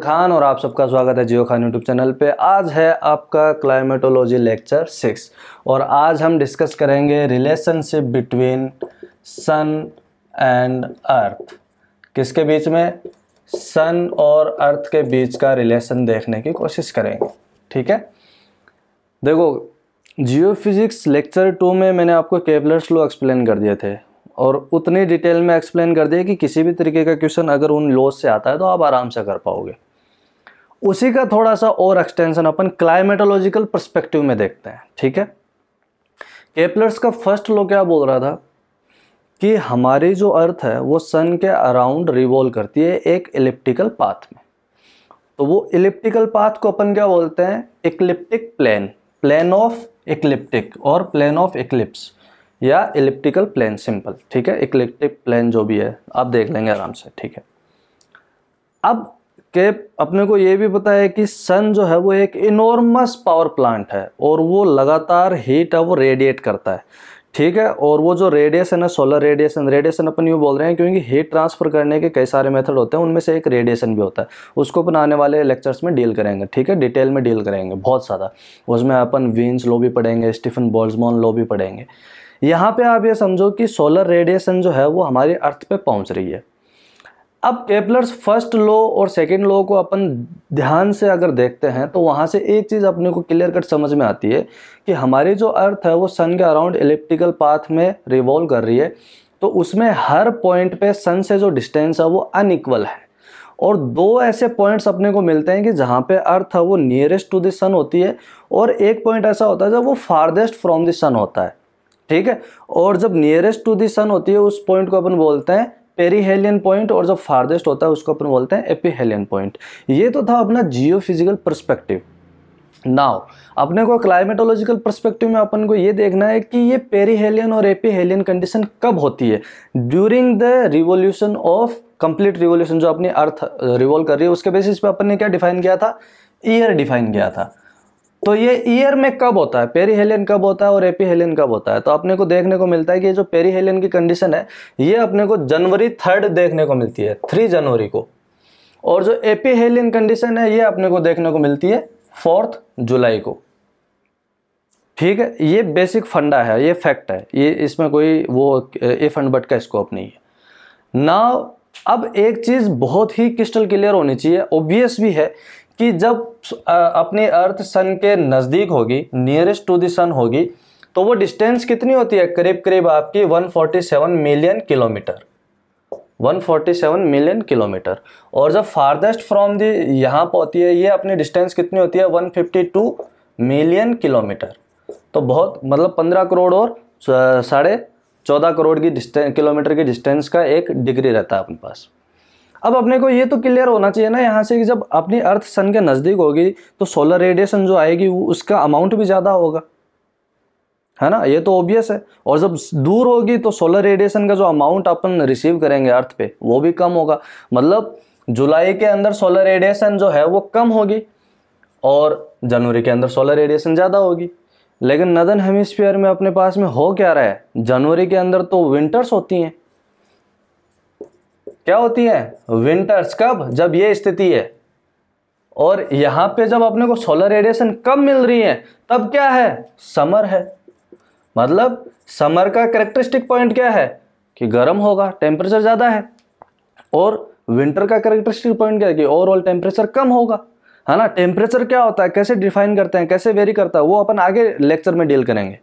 खान और आप सबका स्वागत है जियो खान यूट्यूब चैनल पे आज है आपका क्लाइमेटोलॉजी लेक्चर सिक्स और आज हम डिस्कस करेंगे relationship between sun and earth किसके बीच में सन और अर्थ के बीच का रिलेशन देखने की कोशिश करेंगे ठीक है देखो जियो फिज़िक्स लेक्चर टू में मैंने आपको केबलर लो एक्सप्लेन कर दिए थे और उतनी डिटेल में एक्सप्लेन कर दिया कि किसी भी तरीके का क्वेश्चन अगर उन लॉज से आता है तो आप आराम से कर पाओगे उसी का थोड़ा सा और एक्सटेंशन अपन क्लाइमेटोलॉजिकल परस्पेक्टिव में देखते हैं ठीक है केपलर्स का फर्स्ट लॉ क्या बोल रहा था कि हमारी जो अर्थ है वो सन के अराउंड रिवॉल्व करती है एक इलिप्टिकल पाथ में तो वो इलिप्टिकल पाथ को अपन क्या बोलते हैं ecliptic plane plane of ecliptic और प्लेन ऑफ इक्लिप्स या इलिप्टिकल प्लेन सिंपल ठीक है इक्लिप्टिक प्लेन जो भी है आप देख लेंगे आराम से ठीक है अब के अपने को ये भी पता है कि सन जो है वो एक इनॉर्मस पावर प्लांट है और वो लगातार हीट है वो रेडिएट करता है ठीक है और वो जो रेडिएशन है सोलर रेडिएशन रेडिएशन अपन यूँ बोल रहे हैं क्योंकि हीट ट्रांसफ़र करने के कई सारे मेथड होते हैं उनमें से एक रेडिएशन भी होता है उसको अपन आने वाले लेक्चर्स में डील करेंगे ठीक है डिटेल में डील करेंगे बहुत सारा उसमें अपन वीन्स लो भी पढ़ेंगे स्टीफन बॉल्समॉन लो भी पढ़ेंगे यहाँ पे आप ये समझो कि सोलर रेडिएशन जो है वो हमारी अर्थ पे पहुँच रही है अब केपलर्स फर्स्ट लॉ और सेकेंड लॉ को अपन ध्यान से अगर देखते हैं तो वहाँ से एक चीज़ अपने को क्लियर कट समझ में आती है कि हमारी जो अर्थ है वो सन के अराउंड इलेप्टिकल पाथ में रिवॉल्व कर रही है तो उसमें हर पॉइंट पे सन से जो डिस्टेंस है वो अनइक्वल है और दो ऐसे पॉइंट्स अपने को मिलते हैं कि जहाँ पे अर्थ है वो नियरेस्ट टू द सन होती है और एक पॉइंट ऐसा होता है जब वो फारदेस्ट फ्रॉम द सन होता है ठीक है और जब नियरेस्ट टू दी सन होती है उस पॉइंट को अपन बोलते हैं पेरीहेलियन पॉइंट और जब फार्देस्ट होता है उसको अपन बोलते हैं एपीहेलियन पॉइंट ये तो था अपना जियो फिजिकल परस्पेक्टिव नाउ अपने को क्लाइमेटोलॉजिकल परस्पेक्टिव में अपन को ये देखना है कि ये पेरीहेलियन और एपीहेलियन कंडीशन कब होती है during the revolution of complete revolution जो अपनी अर्थ रिवॉल्व कर रही है उसके बेसिस पे अपन ने क्या डिफाइन किया था ईयर डिफाइन किया था तो ये ईयर में कब होता है पेरीहेलियन कब होता है और एपीहेलियन कब होता है तो अपने को देखने को मिलता है कि ये जो पेरीहेलियन की कंडीशन है ये अपने को जनवरी थर्ड देखने को मिलती है थ्री जनवरी को और जो एपीहेलियन कंडीशन है ये अपने को देखने को मिलती है फोर्थ जुलाई को ठीक है ये बेसिक फंडा है ये फैक्ट है ये इसमें कोई वो ए फंड बट का स्कोप नहीं है नाव अब एक चीज़ बहुत ही क्रिस्टल क्लियर होनी चाहिए ऑब्वियस भी है कि जब अपनी अर्थ सन के नज़दीक होगी नियरेस्ट टू द सन होगी तो वो डिस्टेंस कितनी होती है करीब करीब आपकी 147 मिलियन किलोमीटर 147 मिलियन किलोमीटर और जब फारदेस्ट फ्रॉम दी यहाँ पर होती है ये अपनी डिस्टेंस कितनी होती है 152 मिलियन किलोमीटर तो बहुत मतलब 15 करोड़ और साढ़े चौदह करोड़ की डिस्टें किलोमीटर की डिस्टेंस का एक डिग्री रहता है अपने पास अब अपने को ये तो क्लियर होना चाहिए ना यहाँ से कि जब अपनी अर्थ सन के नज़दीक होगी तो सोलर रेडिएशन जो आएगी उसका अमाउंट भी ज़्यादा होगा है ना ये तो ऑब्वियस है और जब दूर होगी तो सोलर रेडिएशन का जो अमाउंट अपन रिसीव करेंगे अर्थ पे वो भी कम होगा मतलब जुलाई के अंदर सोलर रेडिएशन जो है वो कम होगी और जनवरी के अंदर सोलर रेडिएशन ज़्यादा होगी लेकिन नदन हेमिस्फीयर में अपने पास में हो क्या रहा है जनवरी के अंदर तो विंटर्स होती हैं क्या होती है विंटर्स कब जब ये स्थिति है और यहाँ पे जब अपने को सोलर रेडिएशन कम मिल रही है तब क्या है समर है मतलब समर का करेक्टरिस्टिक पॉइंट क्या है कि गर्म होगा टेम्परेचर ज़्यादा है और विंटर का करेक्टरिस्टिक पॉइंट क्या है कि ओवरऑल टेम्परेचर कम होगा है ना टेम्परेचर क्या होता है कैसे डिफाइन करते हैं कैसे वेरी करता है वो अपन आगे लेक्चर में डील करेंगे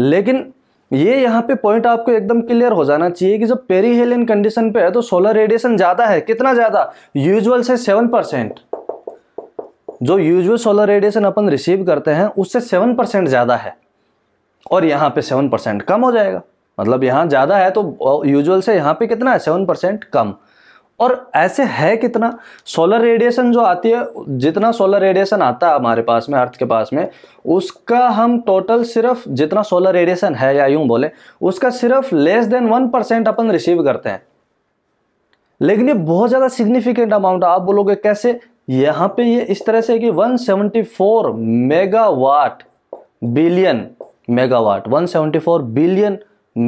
लेकिन ये यहाँ पे पॉइंट आपको एकदम क्लियर हो जाना चाहिए कि जब पेरी हेलियन कंडीशन पे है तो सोलर रेडिएशन ज़्यादा है कितना ज़्यादा यूजुअल से सेवन परसेंट जो यूजुअल सोलर रेडिएशन अपन रिसीव करते हैं उससे सेवन परसेंट ज़्यादा है और यहाँ पे सेवन परसेंट कम हो जाएगा मतलब यहाँ ज़्यादा है तो यूजुअल से यहाँ पे कितना है सेवन परसेंट कम और ऐसे है कितना सोलर रेडिएशन जो आती है जितना सोलर रेडिएशन आता है हमारे पास में अर्थ के पास में उसका हम टोटल सिर्फ जितना सोलर रेडिएशन है या यूं बोले उसका सिर्फ लेस देन वन परसेंट अपन रिसीव करते हैं लेकिन ये बहुत ज़्यादा सिग्निफिकेंट अमाउंट आप बोलोगे कैसे यहाँ पे ये इस तरह से कि 174 megawatt billion megawatt 174 billion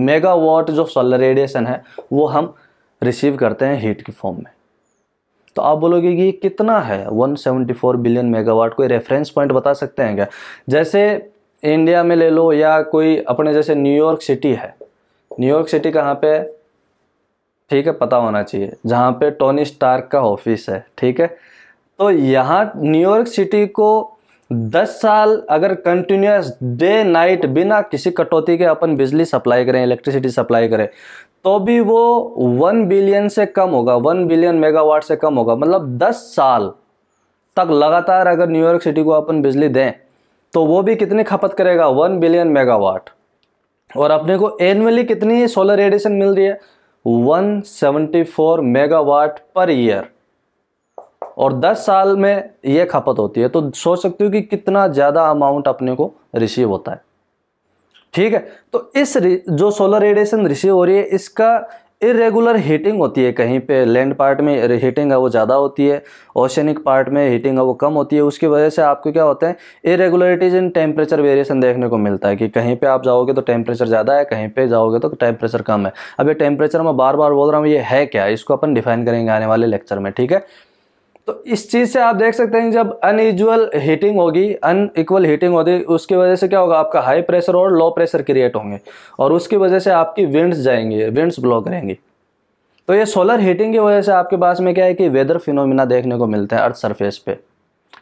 megawatt जो सोलर रेडिएशन है वो हम रिसीव करते हैं हीट की फॉर्म में तो आप बोलोगे कि ये कितना है 174 बिलियन मेगावाट कोई रेफरेंस पॉइंट बता सकते हैं क्या जैसे इंडिया में ले लो या कोई अपने जैसे न्यूयॉर्क सिटी है न्यूयॉर्क सिटी कहाँ पे ठीक है पता होना चाहिए जहाँ पे टोनी स्टार्क का ऑफिस है ठीक है तो यहाँ न्यूयॉर्क सिटी को 10 साल अगर कंटिन्यूस डे नाइट बिना किसी कटौती के अपन बिजली सप्लाई करें इलेक्ट्रिसिटी सप्लाई करें तो भी वो वन बिलियन से कम होगा वन बिलियन मेगावाट से कम होगा मतलब दस साल तक लगातार अगर न्यूयॉर्क सिटी को अपन बिजली दें तो वो भी कितनी खपत करेगा वन बिलियन मेगावाट और अपने को एनुअली कितनी सोलर रेडिएशन मिल रही है one four megawatt per year और दस साल में ये खपत होती है तो सोच सकते हो कि कितना ज़्यादा अमाउंट अपने को रिसीव होता है ठीक है तो इस जो सोलर रेडिएशन रिसीव हो रही है इसका इरेगुलर हीटिंग होती है कहीं पे लैंड पार्ट में हीटिंग है वो ज़्यादा होती है ओशनिक पार्ट में हीटिंग है वो कम होती है उसकी वजह से आपको क्या होता है इरेगुलरिटीज इन टेम्परेचर वेरिएशन देखने को मिलता है कि कहीं पे आप जाओगे तो टेम्परेचर ज़्यादा है कहीं पे जाओगे तो टेम्परेचर कम है अब ये टेम्परेचर मैं बार बार बोल रहा हूँ ये है क्या इसको अपन डिफाइन करेंगे आने वाले लेक्चर में ठीक है तो इस चीज़ से आप देख सकते हैं जब अनयूजल हीटिंग होगी अनइक्वल हीटिंग होगी उसकी वजह से क्या होगा आपका हाई प्रेशर और लो प्रेशर क्रिएट होंगे और उसकी वजह से आपकी विंड्स जाएंगे विंड्स ब्लॉक रहेंगी तो ये सोलर हीटिंग की वजह से आपके पास में क्या है कि वेदर फिनोमिना देखने को मिलता है अर्थ सरफेस पे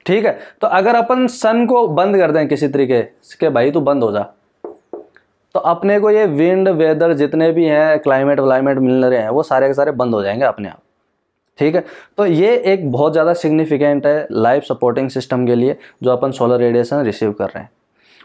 ठीक है तो अगर अपन सन को बंद कर दें किसी तरीके के भाई तू बंद हो जा तो अपने को ये विंड वेदर जितने भी हैं क्लाइमेट व्लाइमेट मिल रहे हैं वो सारे के सारे बंद हो जाएंगे अपने आप ठीक है तो ये एक बहुत ज़्यादा सिग्निफिकेंट है लाइफ सपोर्टिंग सिस्टम के लिए जो अपन सोलर रेडिएशन रिसीव कर रहे हैं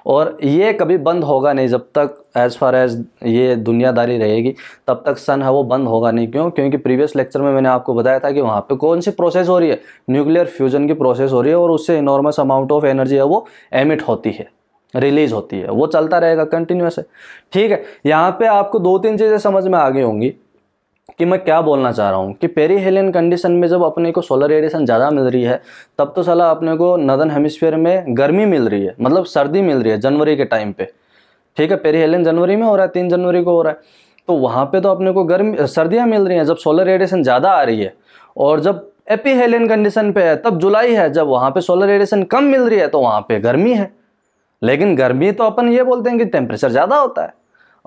और ये कभी बंद होगा नहीं जब तक एज़ फार एज़ ये दुनियादारी रहेगी तब तक सन है वो बंद होगा नहीं क्यों क्योंकि प्रीवियस लेक्चर में मैंने आपको बताया था कि वहाँ पे कौन सी प्रोसेस हो रही है न्यूक्लियर फ्यूजन की प्रोसेस हो रही है और उससे इनॉर्मस अमाउंट ऑफ एनर्जी है वो एमिट होती है रिलीज़ होती है वो चलता रहेगा कंटिन्यूस है ठीक है यहाँ पर आपको दो तीन चीज़ें समझ में आ गई होंगी कि मैं क्या बोलना चाह रहा हूँ कि पेरी हेलियन कंडीशन में जब अपने को सोलर रेडिएशन ज़्यादा मिल रही है तब तो साला अपने को नदन हेमिस्फीयर में गर्मी मिल रही है मतलब सर्दी मिल रही है जनवरी के टाइम पे ठीक है पेरी हेलियन जनवरी में हो रहा है तीन जनवरी को हो रहा है तो वहाँ पे तो अपने को गर्मी सर्दियाँ मिल रही हैं जब सोलर रेडिएशन ज़्यादा आ रही है और जब एपी हेलियन कंडीशन पर है तब जुलाई है जब वहाँ पर सोलर रेडिएशन कम मिल रही है तो वहाँ पर गर्मी है लेकिन गर्मी तो अपन ये बोलते हैं कि टेम्परेचर ज़्यादा होता है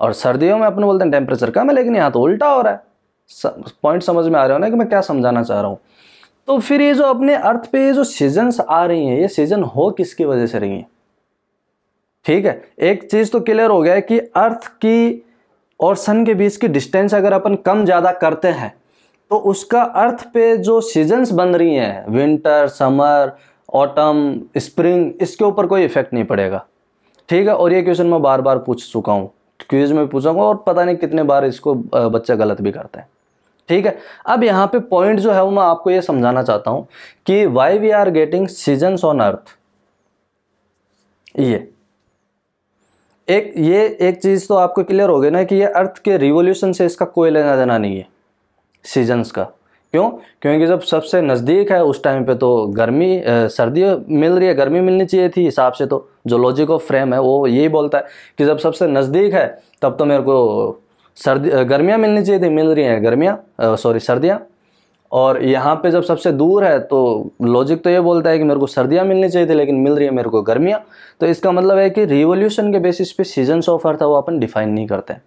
और सर्दियों में अपन बोलते हैं टेम्परेचर कम है लेकिन यहाँ तो उल्टा हो रहा है पॉइंट समझ में आ रहे हो ना कि मैं क्या समझाना चाह रहा हूँ तो फिर ये जो अपने अर्थ पे ये जो सीजन्स आ रही हैं ये सीजन हो किसकी वजह से रही हैं ठीक है एक चीज़ तो क्लियर हो गया है कि अर्थ की और सन के बीच की डिस्टेंस अगर अपन कम ज़्यादा करते हैं तो उसका अर्थ पे जो सीजन्स बन रही हैं विंटर समर ऑटम स्प्रिंग इसके ऊपर कोई इफेक्ट नहीं पड़ेगा ठीक है और ये क्वेश्चन मैं बार बार पूछ चुका हूँ क्विज में पूछूंगा और पता नहीं कितने बार इसको बच्चा गलत भी करते हैं ठीक है अब यहाँ पे पॉइंट जो है वो मैं आपको ये समझाना चाहता हूँ कि why we are getting seasons on earth ये एक ये एक चीज़ तो आपको क्लियर हो गई ना कि ये अर्थ के रिवोल्यूशन से इसका कोई लेना देना नहीं है सीजन्स का क्यों क्योंकि जब सबसे नज़दीक है उस टाइम पे तो गर्मी सर्दी मिल रही है गर्मी मिलनी चाहिए थी हिसाब से तो जो लॉजिक ऑफ फ्रेम है वो यही बोलता है कि जब सबसे नज़दीक है तब तो मेरे को सर्दी गर्मियाँ मिलनी चाहिए थी मिल रही हैं गर्मियाँ सॉरी सर्दियाँ और यहाँ पे जब सबसे दूर है तो लॉजिक तो ये बोलता है कि मेरे को सर्दियाँ मिलनी चाहिए थी लेकिन मिल रही है मेरे को गर्मियाँ तो इसका मतलब है कि रिवोल्यूशन के बेसिस पे सीजन्स ऑफ अर्थ है वो अपन डिफाइन नहीं करते हैं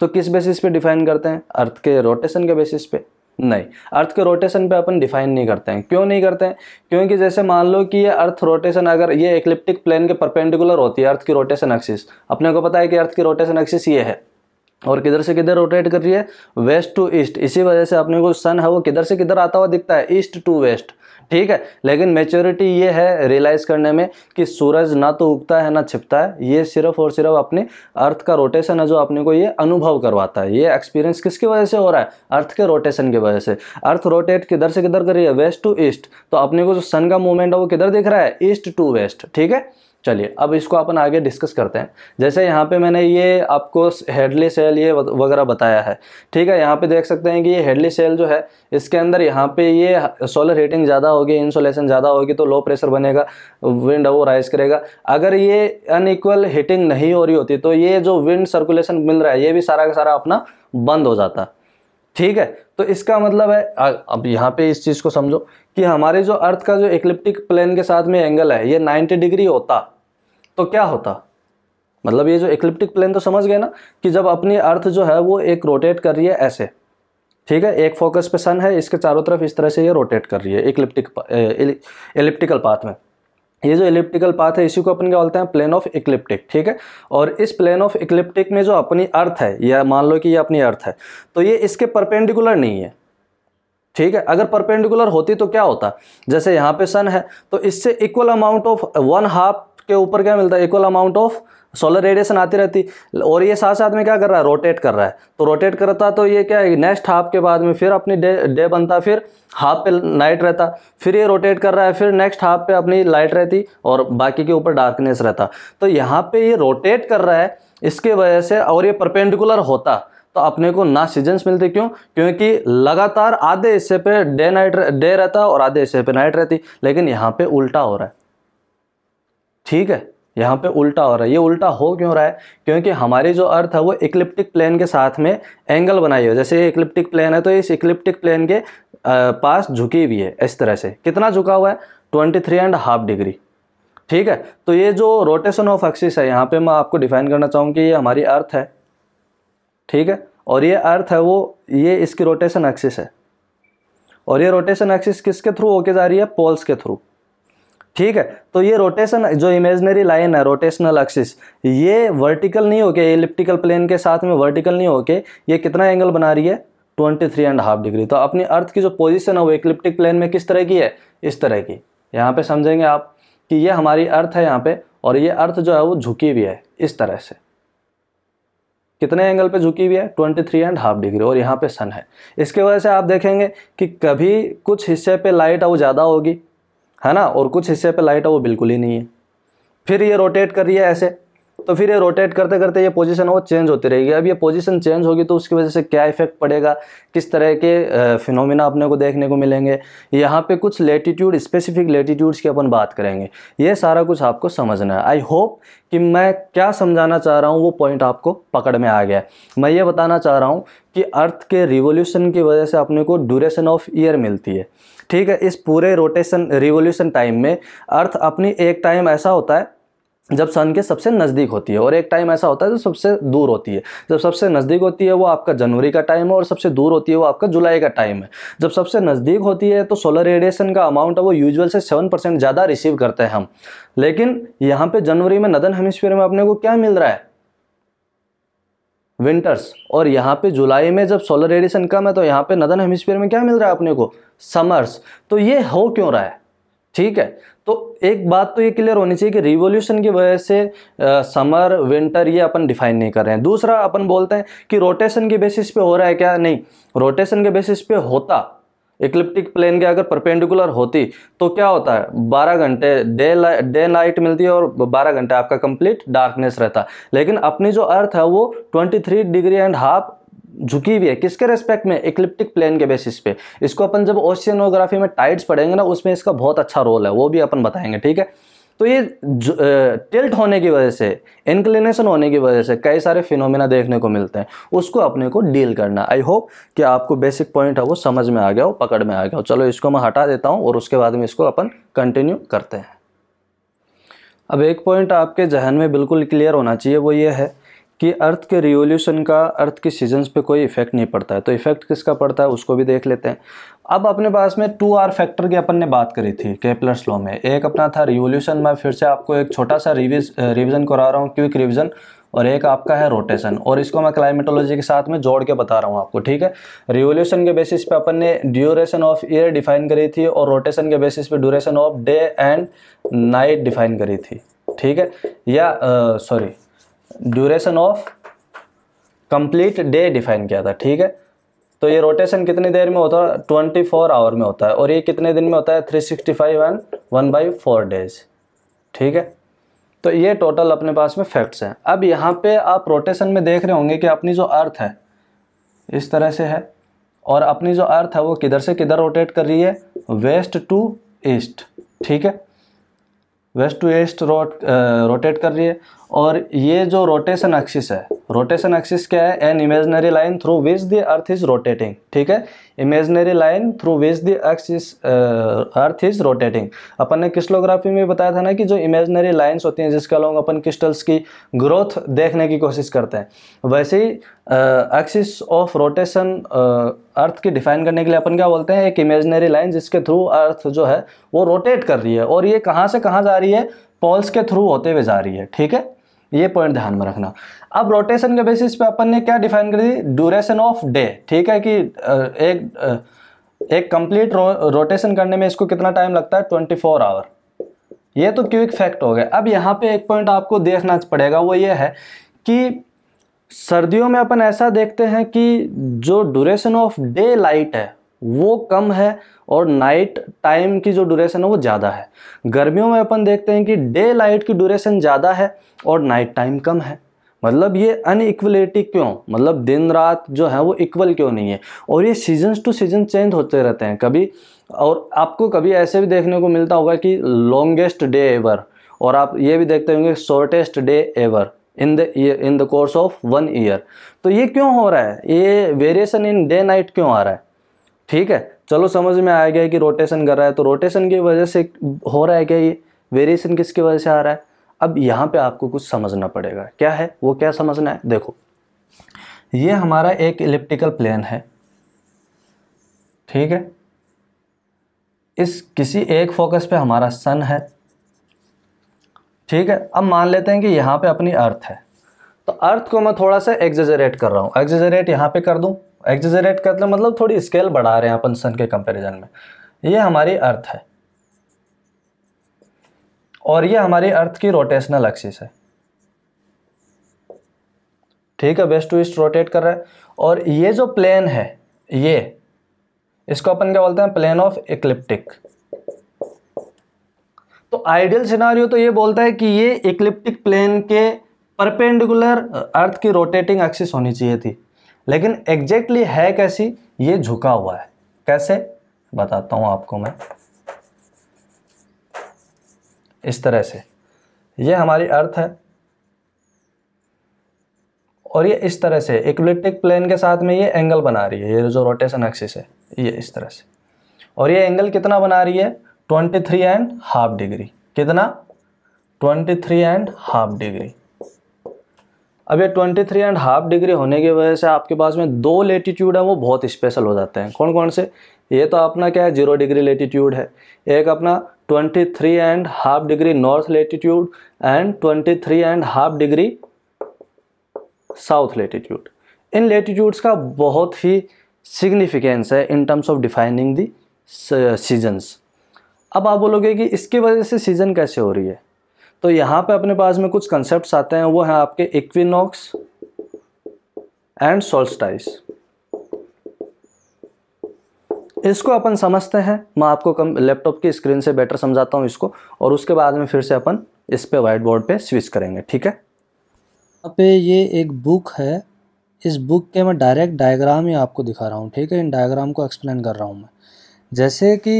तो किस बेसिस पे डिफाइन करते हैं अर्थ के रोटेशन के बेसिस पे नहीं अर्थ के रोटेशन पे अपन डिफाइन नहीं करते हैं क्यों नहीं करते हैं क्योंकि जैसे मान लो कि ये अर्थ रोटेशन अगर ये एक्लिप्टिक प्लेन के परपेंडिकुलर होती है अर्थ की रोटेशन एक्सिस अपने को पता है कि अर्थ की रोटेशन एक्सिस ये है और किधर से किधर रोटेट कर रही है वेस्ट टू ईस्ट इसी वजह से अपने को सन है वो किधर से किधर आता हुआ दिखता है ईस्ट टू वेस्ट ठीक है लेकिन मेच्योरिटी ये है रियलाइज़ करने में कि सूरज ना तो उगता है ना छिपता है ये सिर्फ और सिर्फ अपने अर्थ का रोटेशन है जो अपने को ये अनुभव करवाता है ये एक्सपीरियंस किसकी वजह से हो रहा है अर्थ के रोटेशन की वजह से अर्थ रोटेट किधर से किधर कर रही है वेस्ट टू ईस्ट तो अपने को जो सन का मूवमेंट है वो किधर दिख रहा है ईस्ट टू वेस्ट ठीक है चलिए अब इसको अपन आगे डिस्कस करते हैं जैसे यहाँ पे मैंने ये आपको हेडली सेल ये वगैरह बताया है ठीक है यहाँ पे देख सकते हैं कि ये हेडली सेल जो है इसके अंदर यहाँ पे ये सोलर हीटिंग ज़्यादा होगी इंसोलेशन ज़्यादा होगी तो लो प्रेशर बनेगा विंड वो राइज करेगा अगर ये अनइक्वल हीटिंग नहीं हो रही होती तो ये जो विंड सर्कुलेशन मिल रहा है ये भी सारा का सारा अपना बंद हो जाता ठीक है तो इसका मतलब है अब यहाँ पे इस चीज़ को समझो कि हमारे जो अर्थ का जो इक्लिप्टिक प्लेन के साथ में एंगल है ये 90 डिग्री होता तो क्या होता मतलब ये जो इक्लिप्टिक प्लेन तो समझ गए ना कि जब अपनी अर्थ जो है वो एक रोटेट कर रही है ऐसे ठीक है एक फोकस पे सन है इसके चारों तरफ इस तरह से ये रोटेट कर रही है इक्लिप्टिक एलिप्टिकल पाथ में ये जो इलिप्टिकल पाथ है इसी को अपन क्या बोलते हैं प्लेन ऑफ इक्लिप्टिक ठीक है और इस प्लेन ऑफ इक्लिप्टिक में जो अपनी अर्थ है या मान लो कि ये अपनी अर्थ है तो ये इसके परपेंडिकुलर नहीं है ठीक है अगर परपेंडिकुलर होती तो क्या होता जैसे यहाँ पे सन है तो इससे equal amount of one half के ऊपर क्या मिलता है equal amount of solar radiation आती रहती और ये साथ साथ में क्या कर रहा है रोटेट कर रहा है तो रोटेट करता तो ये क्या है नेक्स्ट हाफ के बाद में फिर अपनी डे डे बनता फिर हाफ पे नाइट रहता फिर ये रोटेट कर रहा है फिर नेक्स्ट हाफ पे अपनी लाइट रहती और बाकी के ऊपर डार्कनेस रहता तो यहाँ पे ये रोटेट कर रहा है इसके वजह से और ये परपेंडिकुलर होता तो अपने को ना सीजन्स मिलते क्यों क्योंकि लगातार आधे हिस्से पे डे नाइट डे रहता और आधे हिस्से पे नाइट रहती लेकिन यहाँ पे उल्टा हो रहा है ठीक है यहाँ पे उल्टा हो रहा है ये उल्टा हो क्यों रहा है क्योंकि हमारी जो अर्थ है वो इक्लिप्टिक प्लेन के साथ में एंगल बनाई हो जैसे ये इक्लिप्टिक प्लेन है तो इस इक्लिप्टिक प्लेन के पास झुकी हुई है इस तरह से कितना झुका हुआ है twenty three and half degree ठीक है तो ये जो रोटेशन ऑफ एक्सिस है यहाँ पे मैं आपको डिफाइन करना चाहूँ कि ये हमारी अर्थ है ठीक है और ये अर्थ है वो ये इसकी रोटेशन एक्सिस है और ये रोटेशन एक्सिस किसके थ्रू होके जा रही है पोल्स के थ्रू ठीक है तो ये रोटेशन जो इमेजनरी लाइन है रोटेशनल एक्सिस ये वर्टिकल नहीं होके इलिप्टिकल प्लेन के साथ में वर्टिकल नहीं होके ये कितना एंगल बना रही है twenty three and half degree तो अपनी अर्थ की जो पोजीशन है वो इक्लिप्टिक प्लेन में किस तरह की है इस तरह की यहाँ पे समझेंगे आप कि ये हमारी अर्थ है यहाँ पे और ये अर्थ जो है वो झुकी हुई है इस तरह से कितने एंगल पे झुकी हुई है twenty three and half degree और यहाँ पे सन है इसके वजह से आप देखेंगे कि कभी कुछ हिस्से पे लाइट और ज़्यादा होगी है ना और कुछ हिस्से पे लाइट है वो बिल्कुल ही नहीं है फिर ये रोटेट कर रही है ऐसे तो फिर ये रोटेट करते करते ये पोजीशन वो चेंज होती रहेगी अब ये पोजीशन चेंज होगी तो उसकी वजह से क्या इफेक्ट पड़ेगा किस तरह के फिनोमिना अपने को देखने को मिलेंगे यहाँ पे कुछ लेटीट्यूड स्पेसिफिक लेटीट्यूड्स की अपन बात करेंगे ये सारा कुछ आपको समझना है आई होप कि मैं क्या समझाना चाह रहा हूँ वो पॉइंट आपको पकड़ में आ गया है मैं ये बताना चाह रहा हूँ कि अर्थ के रिवोल्यूशन की वजह से अपने को ड्यूरेशन ऑफ ईयर मिलती है ठीक है इस पूरे रोटेशन रिवोल्यूशन टाइम में अर्थ अपनी एक टाइम ऐसा होता है जब सन के सबसे नज़दीक होती है और एक टाइम ऐसा होता है जो सबसे दूर होती है जब सबसे नज़दीक होती है वो आपका जनवरी का टाइम है और सबसे दूर होती है वो आपका जुलाई का टाइम है जब सबसे नज़दीक होती है तो सोलर रेडिएशन का अमाउंट है वो यूजुअल से सेवन परसेंट ज़्यादा रिसीव करते हैं हम लेकिन यहाँ पे जनवरी में नदन हेमिस्फीयर में अपने को क्या मिल रहा है विंटर्स और यहाँ पे जुलाई में जब सोलर रेडिएशन कम है तो यहाँ पे नदन हेमिस्फीयर में क्या मिल रहा है अपने को समर्स तो ये हो क्यों रहा है ठीक है तो एक बात तो ये क्लियर होनी चाहिए कि रिवोल्यूशन की वजह से आ, समर विंटर ये अपन डिफाइन नहीं कर रहे हैं दूसरा अपन बोलते हैं कि रोटेशन के बेसिस पे हो रहा है क्या नहीं रोटेशन के बेसिस पे होता इक्लिप्टिक प्लेन के अगर परपेंडिकुलर होती तो क्या होता है 12 घंटे डे डे नाइट मिलती है और 12 घंटे आपका कंप्लीट डार्कनेस रहता लेकिन अपनी जो अर्थ है वो 23 डिग्री एंड हाफ झुकी हुई है किसके रेस्पेक्ट में इक्लिप्टिक प्लेन के बेसिस पे इसको अपन जब ओशियनोग्राफी में टाइड्स पढ़ेंगे ना उसमें इसका बहुत अच्छा रोल है वो भी अपन बताएंगे ठीक है तो ये टिल्ट होने की वजह से इंक्लिनेशन होने की वजह से कई सारे फिनोमेना देखने को मिलते हैं उसको अपने को डील करना आई होप कि आपको बेसिक पॉइंट है वो समझ में आ गया हो पकड़ में आ गया हो चलो इसको मैं हटा देता हूँ और उसके बाद में इसको अपन कंटिन्यू करते हैं अब एक पॉइंट आपके जहन में बिल्कुल क्लियर होना चाहिए वो ये है कि अर्थ के रिवोल्यूशन का अर्थ के सीजन्स पे कोई इफेक्ट नहीं पड़ता है तो इफेक्ट किसका पड़ता है उसको भी देख लेते हैं अब अपने पास में टू आर फैक्टर की अपन ने बात करी थी केपलर्स लॉ में एक अपना था रिवोल्यूशन मैं फिर से आपको एक छोटा सा रिविज रिविज़न करा रहा हूँ क्विक रिविज़न और एक आपका है रोटेशन और इसको मैं क्लाइमेटोलॉजी के साथ में जोड़ के बता रहा हूँ आपको ठीक है रिवोल्यूशन के बेसिस पे अपन ने ड्यूरेशन ऑफ ईयर डिफाइन करी थी और रोटेशन के बेसिस पे duration of day and night define करी थी ठीक है या sorry duration of complete day define किया था ठीक है तो ये रोटेशन कितनी देर में होता है ट्वेंटी फोर आवर में होता है और ये कितने दिन में होता है three sixty five and one by four days ठीक है तो ये टोटल अपने पास में फैक्ट्स हैं अब यहाँ पे आप रोटेशन में देख रहे होंगे कि अपनी जो अर्थ है इस तरह से है और अपनी जो अर्थ है वो किधर से किधर रोटेट कर रही है वेस्ट टू ईस्ट ठीक है west to east rot rotate कर रही है और ये जो रोटेशन एक्सिस है रोटेशन एक्सिस क्या है an imaginary line through which the earth is rotating ठीक है imaginary line through which the axis earth is rotating अपन ने क्रिस्टलोग्राफी में बताया था ना कि जो इमेजनरी लाइन्स होती हैं जिसके लोग अपन क्रिस्टल्स की ग्रोथ देखने की कोशिश करते हैं वैसे ही एक्सिस ऑफ रोटेशन अर्थ की डिफाइन करने के लिए अपन क्या बोलते हैं एक इमेजनरी लाइन जिसके थ्रू अर्थ जो है वो रोटेट कर रही है और ये कहाँ से कहाँ जा रही है पॉल्स के थ्रू होते हुए जा रही है ठीक है ये पॉइंट ध्यान में रखना अब रोटेशन के बेसिस पे अपन ने क्या डिफाइन कर दी ड्यूरेशन ऑफ डे ठीक है कि एक एक कंप्लीट रो, रोटेशन करने में इसको कितना टाइम लगता है ट्वेंटी फोर आवर ये तो एक फैक्ट हो गया अब यहाँ पे एक पॉइंट आपको देखना पड़ेगा वो ये है कि सर्दियों में अपन ऐसा देखते हैं कि जो ड्यूरेशन ऑफ डे लाइट है वो कम है और नाइट टाइम की जो ड्यूरेशन है वो ज़्यादा है गर्मियों में अपन देखते हैं कि डे लाइट की ड्यूरेशन ज़्यादा है और नाइट टाइम कम है मतलब ये अनइक्वलिटी क्यों मतलब दिन रात जो है वो इक्वल क्यों नहीं है और ये सीजन्स टू सीजन चेंज होते रहते हैं कभी और आपको कभी ऐसे भी देखने को मिलता होगा कि लॉन्गेस्ट डे एवर और आप ये भी देखते होंगे shortest day ever in the in the course of one year तो ये क्यों हो रहा है ये वेरिएशन इन डे नाइट क्यों आ रहा है ठीक है चलो समझ में आ गया कि रोटेशन कर रहा है तो रोटेशन की वजह से हो रहा है क्या ये वेरिएशन किसकी वजह से आ रहा है अब यहाँ पे आपको कुछ समझना पड़ेगा क्या है वो क्या समझना है देखो ये हमारा एक इलिप्टिकल प्लेन है ठीक है इस किसी एक फोकस पे हमारा सन है ठीक है अब मान लेते हैं कि यहाँ पे अपनी अर्थ है तो अर्थ को मैं थोड़ा सा एग्जेजरेट कर रहा हूँ एग्जेजरेट यहाँ पे कर दूँ एग्जरेट करते मतलब थोड़ी स्केल बढ़ा रहे हैं अपन सन के कंपैरिजन में ये हमारी अर्थ है और ये हमारी अर्थ की रोटेशनल एक्सिस है ठीक है वेस्ट टू ईस्ट रोटेट कर रहा है और ये जो प्लेन है ये इसको अपन क्या बोलते हैं प्लेन ऑफ इक्लिप्टिक तो आइडियल सिनारियो तो ये बोलता है कि ये इक्लिप्टिक प्लेन के परपेंडिकुलर अर्थ की रोटेटिंग एक्सिस होनी चाहिए थी लेकिन एग्जैक्टली है कैसी ये झुका हुआ है कैसे बताता हूँ आपको मैं इस तरह से ये हमारी अर्थ है और ये इस तरह से इक्विलिटिक प्लेन के साथ में ये एंगल बना रही है ये जो रोटेशन एक्सिस है ये इस तरह से और ये एंगल कितना बना रही है twenty three and half degree कितना twenty three and half degree अब ये twenty three and half degree होने की वजह से आपके पास में दो लेटीट्यूड हैं वो बहुत स्पेशल हो जाते हैं कौन कौन से ये तो अपना क्या है जीरो डिग्री लेटीट्यूड है एक अपना twenty three and half degree north latitude and twenty three and half degree south latitude इन लेटीट्यूड्स का बहुत ही सिग्निफिकेंस है in terms of defining the seasons अब आप बोलोगे कि इसकी वजह से सीज़न कैसे हो रही है तो यहाँ पे अपने पास में कुछ कंसेप्ट आते हैं वो हैं आपके इक्विनॉक्स एंड सोल्स्टाइस इसको अपन समझते हैं मैं आपको कम लैपटॉप की स्क्रीन से बेटर समझाता हूँ इसको और उसके बाद में फिर से अपन इस पे वाइट बोर्ड पे स्विच करेंगे ठीक है यहाँ पे ये एक बुक है इस बुक के मैं डायरेक्ट डायग्राम ही आपको दिखा रहा हूँ ठीक है इन डायग्राम को एक्सप्लेन कर रहा हूँ मैं जैसे कि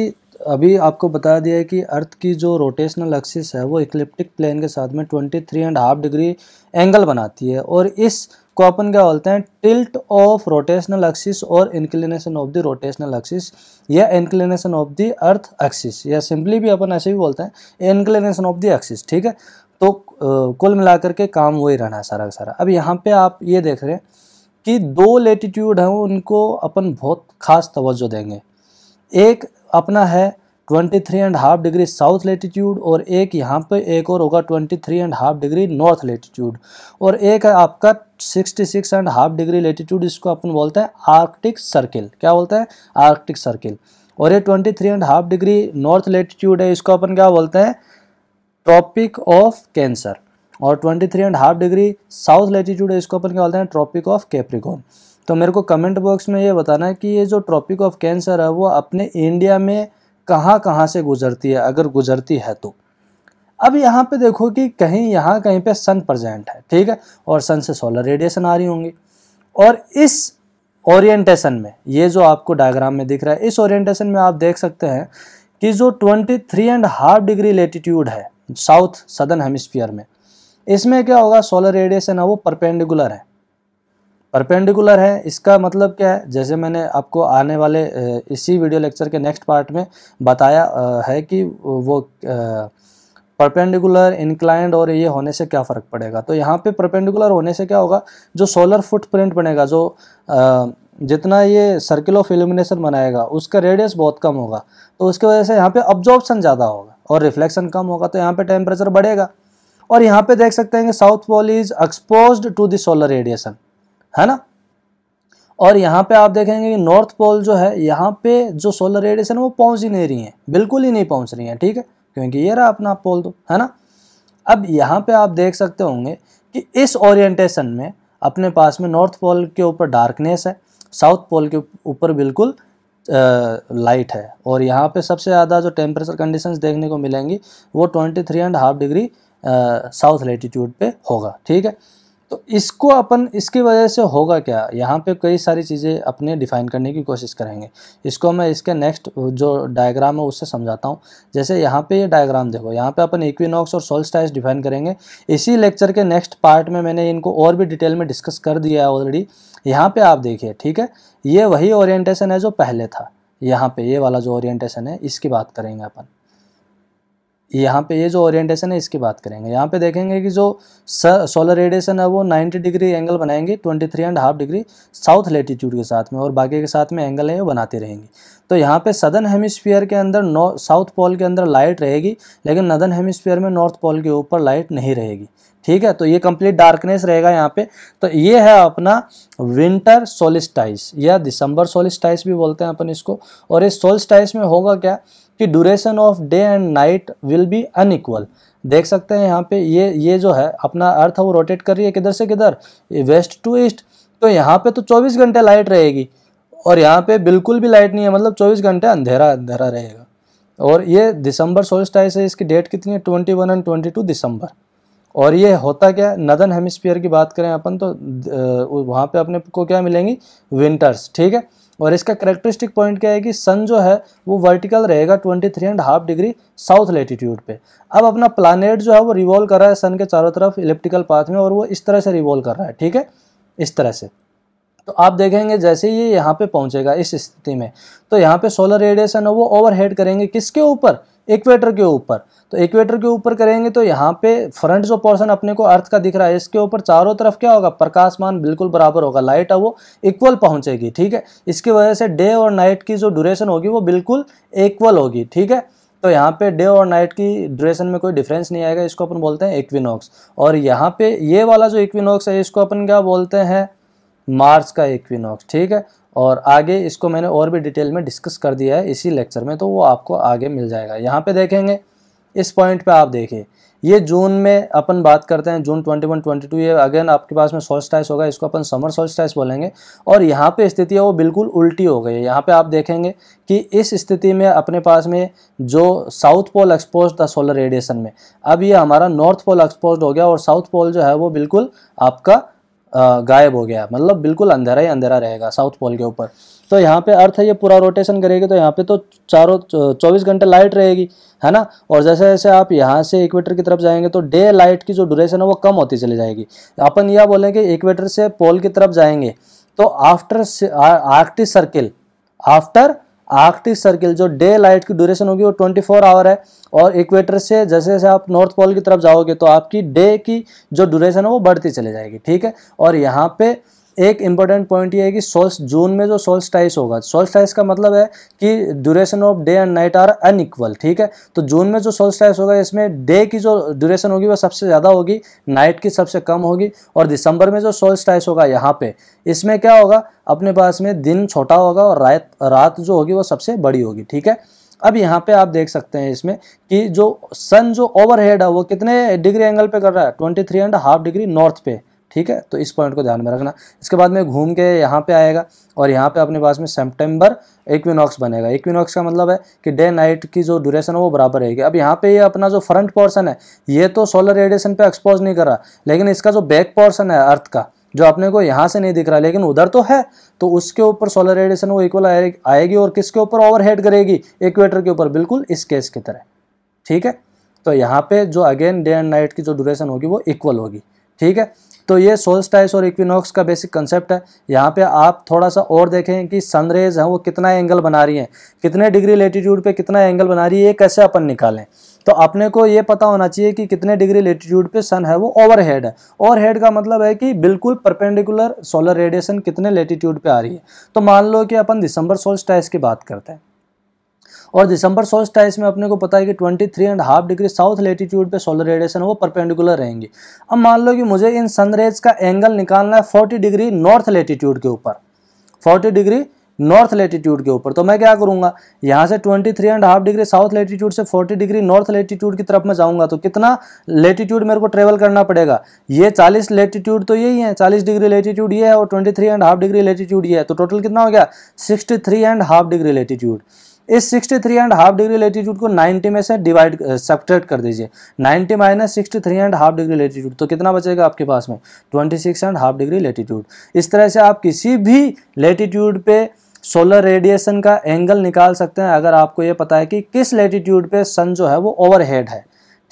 अभी आपको बता दिया है कि अर्थ की जो रोटेशनल एक्सिस है वो इक्लिप्टिक प्लेन के साथ में twenty three and half degree angle बनाती है और इस को अपन क्या बोलते हैं टिल्ट ऑफ रोटेशनल एक्सिस और inclination of the rotational axis या inclination of the earth axis या सिंपली भी अपन ऐसे भी बोलते हैं इंक्लिनेशन ऑफ द एक्सिस ठीक है तो कुल मिलाकर के काम वही रहना है सारा का सारा अब यहाँ पे आप ये देख रहे हैं कि दो लेटीट्यूड हैं उनको अपन बहुत खास तवज्जो देंगे एक अपना है twenty three and half degree south latitude और एक यहाँ पे एक और होगा twenty three and half degree north latitude और एक है आपका sixty six and half degree latitude इसको अपन बोलते हैं आर्कटिक सर्किल क्या बोलते हैं आर्कटिक सर्किल और ये twenty three and half degree north latitude है इसको अपन क्या बोलते हैं ट्रॉपिक ऑफ कैंसर और twenty three and half degree south latitude है इसको अपन क्या बोलते हैं ट्रॉपिक ऑफ कैप्रिकॉन तो मेरे को कमेंट बॉक्स में ये बताना है कि ये जो ट्रॉपिक ऑफ कैंसर है वो अपने इंडिया में कहाँ कहाँ से गुजरती है अगर गुजरती है तो अब यहाँ पे देखो कि कहीं यहाँ कहीं पे सन प्रजेंट है ठीक है और सन से सोलर रेडिएशन आ रही होंगी और इस ओरिएंटेशन में ये जो आपको डायग्राम में दिख रहा है इस ओरिएंटेशन में आप देख सकते हैं कि जो twenty three and half degree latitude है साउथ सदर्न हेमिस्फीयर में इसमें क्या होगा सोलर रेडिएशन है वो परपेंडिकुलर है परपेंडिकुलर है इसका मतलब क्या है जैसे मैंने आपको आने वाले इसी वीडियो लेक्चर के नेक्स्ट पार्ट में बताया है कि वो परपेंडिकुलर इंक्लाइंड और ये होने से क्या फ़र्क पड़ेगा तो यहाँ पे परपेंडिकुलर होने से क्या होगा जो सोलर फुटप्रिंट बनेगा जो जितना ये सर्किल ऑफ इल्यूमिनेशन बनाएगा उसका रेडियस बहुत कम होगा तो उसकी वजह से यहाँ पर ऑब्जॉर्बसन ज़्यादा होगा और रिफ्लेक्शन कम होगा तो यहाँ पर टेम्परेचर बढ़ेगा और यहाँ पर देख सकते हैं कि south pole is expose to the solar radiation है ना और यहाँ पे आप देखेंगे कि नॉर्थ पोल जो है यहाँ पे जो सोलर रेडिएशन वो पहुँच ही नहीं रही है बिल्कुल ही नहीं पहुँच रही है ठीक है क्योंकि ये रहा अपना पोल तो है ना अब यहाँ पे आप देख सकते होंगे कि इस ओरिएंटेशन में अपने पास में नॉर्थ पोल के ऊपर डार्कनेस है साउथ पोल के ऊपर बिल्कुल लाइट है और यहाँ पे सबसे ज़्यादा जो टेम्परेचर कंडीशन देखने को मिलेंगी वो twenty three and half degree south latitude पर होगा ठीक है तो इसको अपन इसकी वजह से होगा क्या यहाँ पे कई सारी चीज़ें अपने डिफ़ाइन करने की कोशिश करेंगे इसको मैं इसके नेक्स्ट जो डायग्राम है उससे समझाता हूँ जैसे यहाँ पे ये डायग्राम देखो यहाँ पे अपन इक्विनॉक्स और सोल स्टाइस डिफाइन करेंगे इसी लेक्चर के नेक्स्ट पार्ट में मैंने इनको और भी डिटेल में डिस्कस कर दिया है ऑलरेडी यहाँ पर आप देखिए ठीक है ये वही ओरिएटेशन है जो पहले था यहाँ पर ये वाला जो ओरिएटेशन है इसकी बात करेंगे अपन यहाँ पे ये जो ओरिएंटेशन है इसकी बात करेंगे यहाँ पे देखेंगे कि जो सोलर रेडिएशन है वो 90 डिग्री एंगल बनाएंगे 23 and half degree south latitude के साथ में और बाकी के साथ में एंगल है वो बनाते रहेंगे तो यहाँ पे सदर्न हेमिस्फीयर के अंदर नॉ साउथ पोल के अंदर लाइट रहेगी लेकिन नदन हेमिस्फीयर में नॉर्थ पोल के ऊपर लाइट नहीं रहेगी ठीक है तो ये कंप्लीट डार्कनेस रहेगा यहाँ पे तो ये है अपना विंटर सोलिस्टाइस या दिसंबर सोलिस्टाइस भी बोलते हैं अपन इसको और इस सोलिस्टाइस में होगा क्या कि duration of day and night will be unequal देख सकते हैं यहाँ पे ये ये जो है अपना अर्थ है वो रोटेट कर रही है किधर से किधर वेस्ट टू ईस्ट तो यहाँ पे तो 24 घंटे लाइट रहेगी और यहाँ पे बिल्कुल भी लाइट नहीं है मतलब 24 घंटे अंधेरा अंधेरा रहेगा और ये दिसंबर सोलस्टाइस है इसकी डेट कितनी है twenty one and twenty two December और ये होता क्या नदन हेमिस्फीयर की बात करें अपन तो वहाँ पर अपने को क्या मिलेंगी विंटर्स ठीक है और इसका करेक्टरिस्टिक पॉइंट क्या है कि सन जो है वो वर्टिकल रहेगा twenty three and half degree south latitude पे अब अपना प्लानट जो है वो रिवॉल्व कर रहा है सन के चारों तरफ इलेप्टिकल पाथ में और वो इस तरह से रिवॉल्व कर रहा है ठीक है इस तरह से तो आप देखेंगे जैसे ये यहाँ पे पहुँचेगा इस स्थिति में तो यहाँ पे सोलर रेडिएशन है वो ओवरहेड करेंगे किसके ऊपर इक्वेटर के ऊपर तो इक्वेटर के ऊपर करेंगे तो यहाँ पे फ्रंट जो पोर्शन अपने को अर्थ का दिख रहा है इसके ऊपर चारों तरफ क्या होगा प्रकाशमान बिल्कुल बराबर होगा लाइट है वो इक्वल पहुँचेगी ठीक है इसकी वजह से डे और नाइट की जो ड्यूरेशन होगी वो बिल्कुल इक्वल होगी ठीक है तो यहाँ पे डे और नाइट की ड्यूरेशन में कोई डिफरेंस नहीं आएगा इसको अपन बोलते हैं इक्विनॉक्स और यहाँ पे ये वाला जो इक्विनॉक्स है इसको अपन क्या बोलते हैं मार्च का इक्विनॉक्स ठीक है और आगे इसको मैंने और भी डिटेल में डिस्कस कर दिया है इसी लेक्चर में तो वो आपको आगे मिल जाएगा यहाँ पे देखेंगे इस पॉइंट पे आप देखिए ये जून में अपन बात करते हैं जून 21, 22 ये अगेन आपके पास में टाइस होगा इसको अपन समर टाइस बोलेंगे और यहाँ पे स्थिति है वो बिल्कुल उल्टी हो गई है यहाँ पे आप देखेंगे कि इस स्थिति में अपने पास में जो साउथ पोल एक्सपोज था सोलर रेडिएशन में अब ये हमारा नॉर्थ पोल एक्सपोज हो गया और साउथ पोल जो है वो बिल्कुल आपका गायब हो गया मतलब बिल्कुल अंधेरा ही अंधेरा रहेगा साउथ पोल के ऊपर तो यहाँ पे अर्थ है ये पूरा रोटेशन करेगी तो यहाँ पे तो चारों चौबीस घंटे लाइट रहेगी है ना और जैसे जैसे आप यहाँ से इक्वेटर की तरफ जाएंगे तो डे लाइट की जो ड्यूरेशन है वो कम होती चली जाएगी अपन यह बोलेंगे इक्वेटर से पोल की तरफ जाएंगे तो after Arctic circle after Arctic circle जो डे लाइट की ड्यूरेशन होगी वो 24 आवर है और इक्वेटर से जैसे जैसे आप नॉर्थ पोल की तरफ जाओगे तो आपकी डे की जो ड्यूरेशन है वो बढ़ती चली जाएगी ठीक है और यहाँ पे एक इंपॉर्टेंट पॉइंट ये है कि सोल्स जून में जो सोल्स टाइस होगा सोल्स टाइस का मतलब है कि duration of day and night are unequal ठीक है तो जून में जो सोल्स टाइस होगा इसमें डे की जो ड्यूरेशन होगी वो सबसे ज़्यादा होगी नाइट की सबसे कम होगी और दिसंबर में जो सोल्स टाइस होगा यहाँ पे इसमें क्या होगा अपने पास में दिन छोटा होगा और रात रात जो होगी वो सबसे बड़ी होगी ठीक है अब यहाँ पे आप देख सकते हैं इसमें कि जो सन जो ओवरहेड है वो कितने डिग्री एंगल पे कर रहा है twenty three and half degree north पे ठीक है तो इस पॉइंट को ध्यान में रखना इसके बाद में घूम के यहाँ पे आएगा और यहाँ पे अपने पास में सेप्टेम्बर इक्विनॉक्स बनेगा इक्विनॉक्स का मतलब है कि डे नाइट की जो ड्यूरेशन है वो बराबर रहेगी अब यहाँ पे ये अपना जो फ्रंट पोर्सन है ये तो सोलर रेडिएशन पर एक्सपोज नहीं कर रहा लेकिन इसका जो बैक पोर्सन है अर्थ का जो अपने को यहाँ से नहीं दिख रहा लेकिन उधर तो है तो उसके ऊपर सोलर रेडिएशन वो इक्वल आएगी और किसके ऊपर ओवरहेड करेगी इक्वेटर के ऊपर बिल्कुल इस केस की तरह ठीक है तो यहाँ पे जो अगेन डे एंड नाइट की जो ड्यूरेशन होगी वो इक्वल होगी ठीक है तो ये सोलस्टाइस और इक्विनॉक्स का बेसिक कंसेप्ट है यहाँ पे आप थोड़ा सा और देखें कि सनरेज हैं वो कितना एंगल बना रही हैं कितने डिग्री लेटीट्यूड पे कितना एंगल बना रही है ये कैसे अपन निकालें तो अपने को ये पता होना चाहिए कि कितने डिग्री लेटीट्यूड पे सन है वो ओवरहेड है ओवरहेड का मतलब है कि बिल्कुल परपेंडिकुलर सोलर रेडिएशन कितने लेटीट्यूड पे आ रही है तो मान लो कि अपन दिसंबर सोल्स्टाइस की बात करते हैं और दिसंबर सौ टाइस में अपने को पता है कि twenty three and half degree south latitude पे सोलर रेडिएशन वो परपेंडिकुलर रहेंगे अब मान लो कि मुझे इन सनरेज का एंगल निकालना है फोर्टी डिग्री नॉर्थ लेटीट्यूड के ऊपर फोर्टी डिग्री नॉर्थ लेटीट्यूड के ऊपर तो मैं क्या करूंगा यहाँ से twenty three and half degree south latitude से फोर्टी डिग्री नॉर्थ लेटीट्यूड की तरफ मैं जाऊंगा तो कितना लेटीट्यूड मेरे को ट्रेवल करना पड़ेगा ये चालीस लेटीट्यूड तो यही है चालीस डिग्री लेटीट्यूड ये है और twenty three and half degree latitude ये है तो टोटल कितना हो गया sixty three and half degree latitude इस 63 एंड हाफ डिग्री लेटीट्यूड को 90 में से डिवाइड सब्ट्रैक्ट कर दीजिए 90 minus sixty three and half degree latitude तो कितना बचेगा आपके पास में 26 एंड हाफ डिग्री लेटीट्यूड इस तरह से आप किसी भी लेटीट्यूड पे सोलर रेडिएशन का एंगल निकाल सकते हैं अगर आपको ये पता है कि किस लेटीट्यूड पे सन जो है वो ओवरहेड है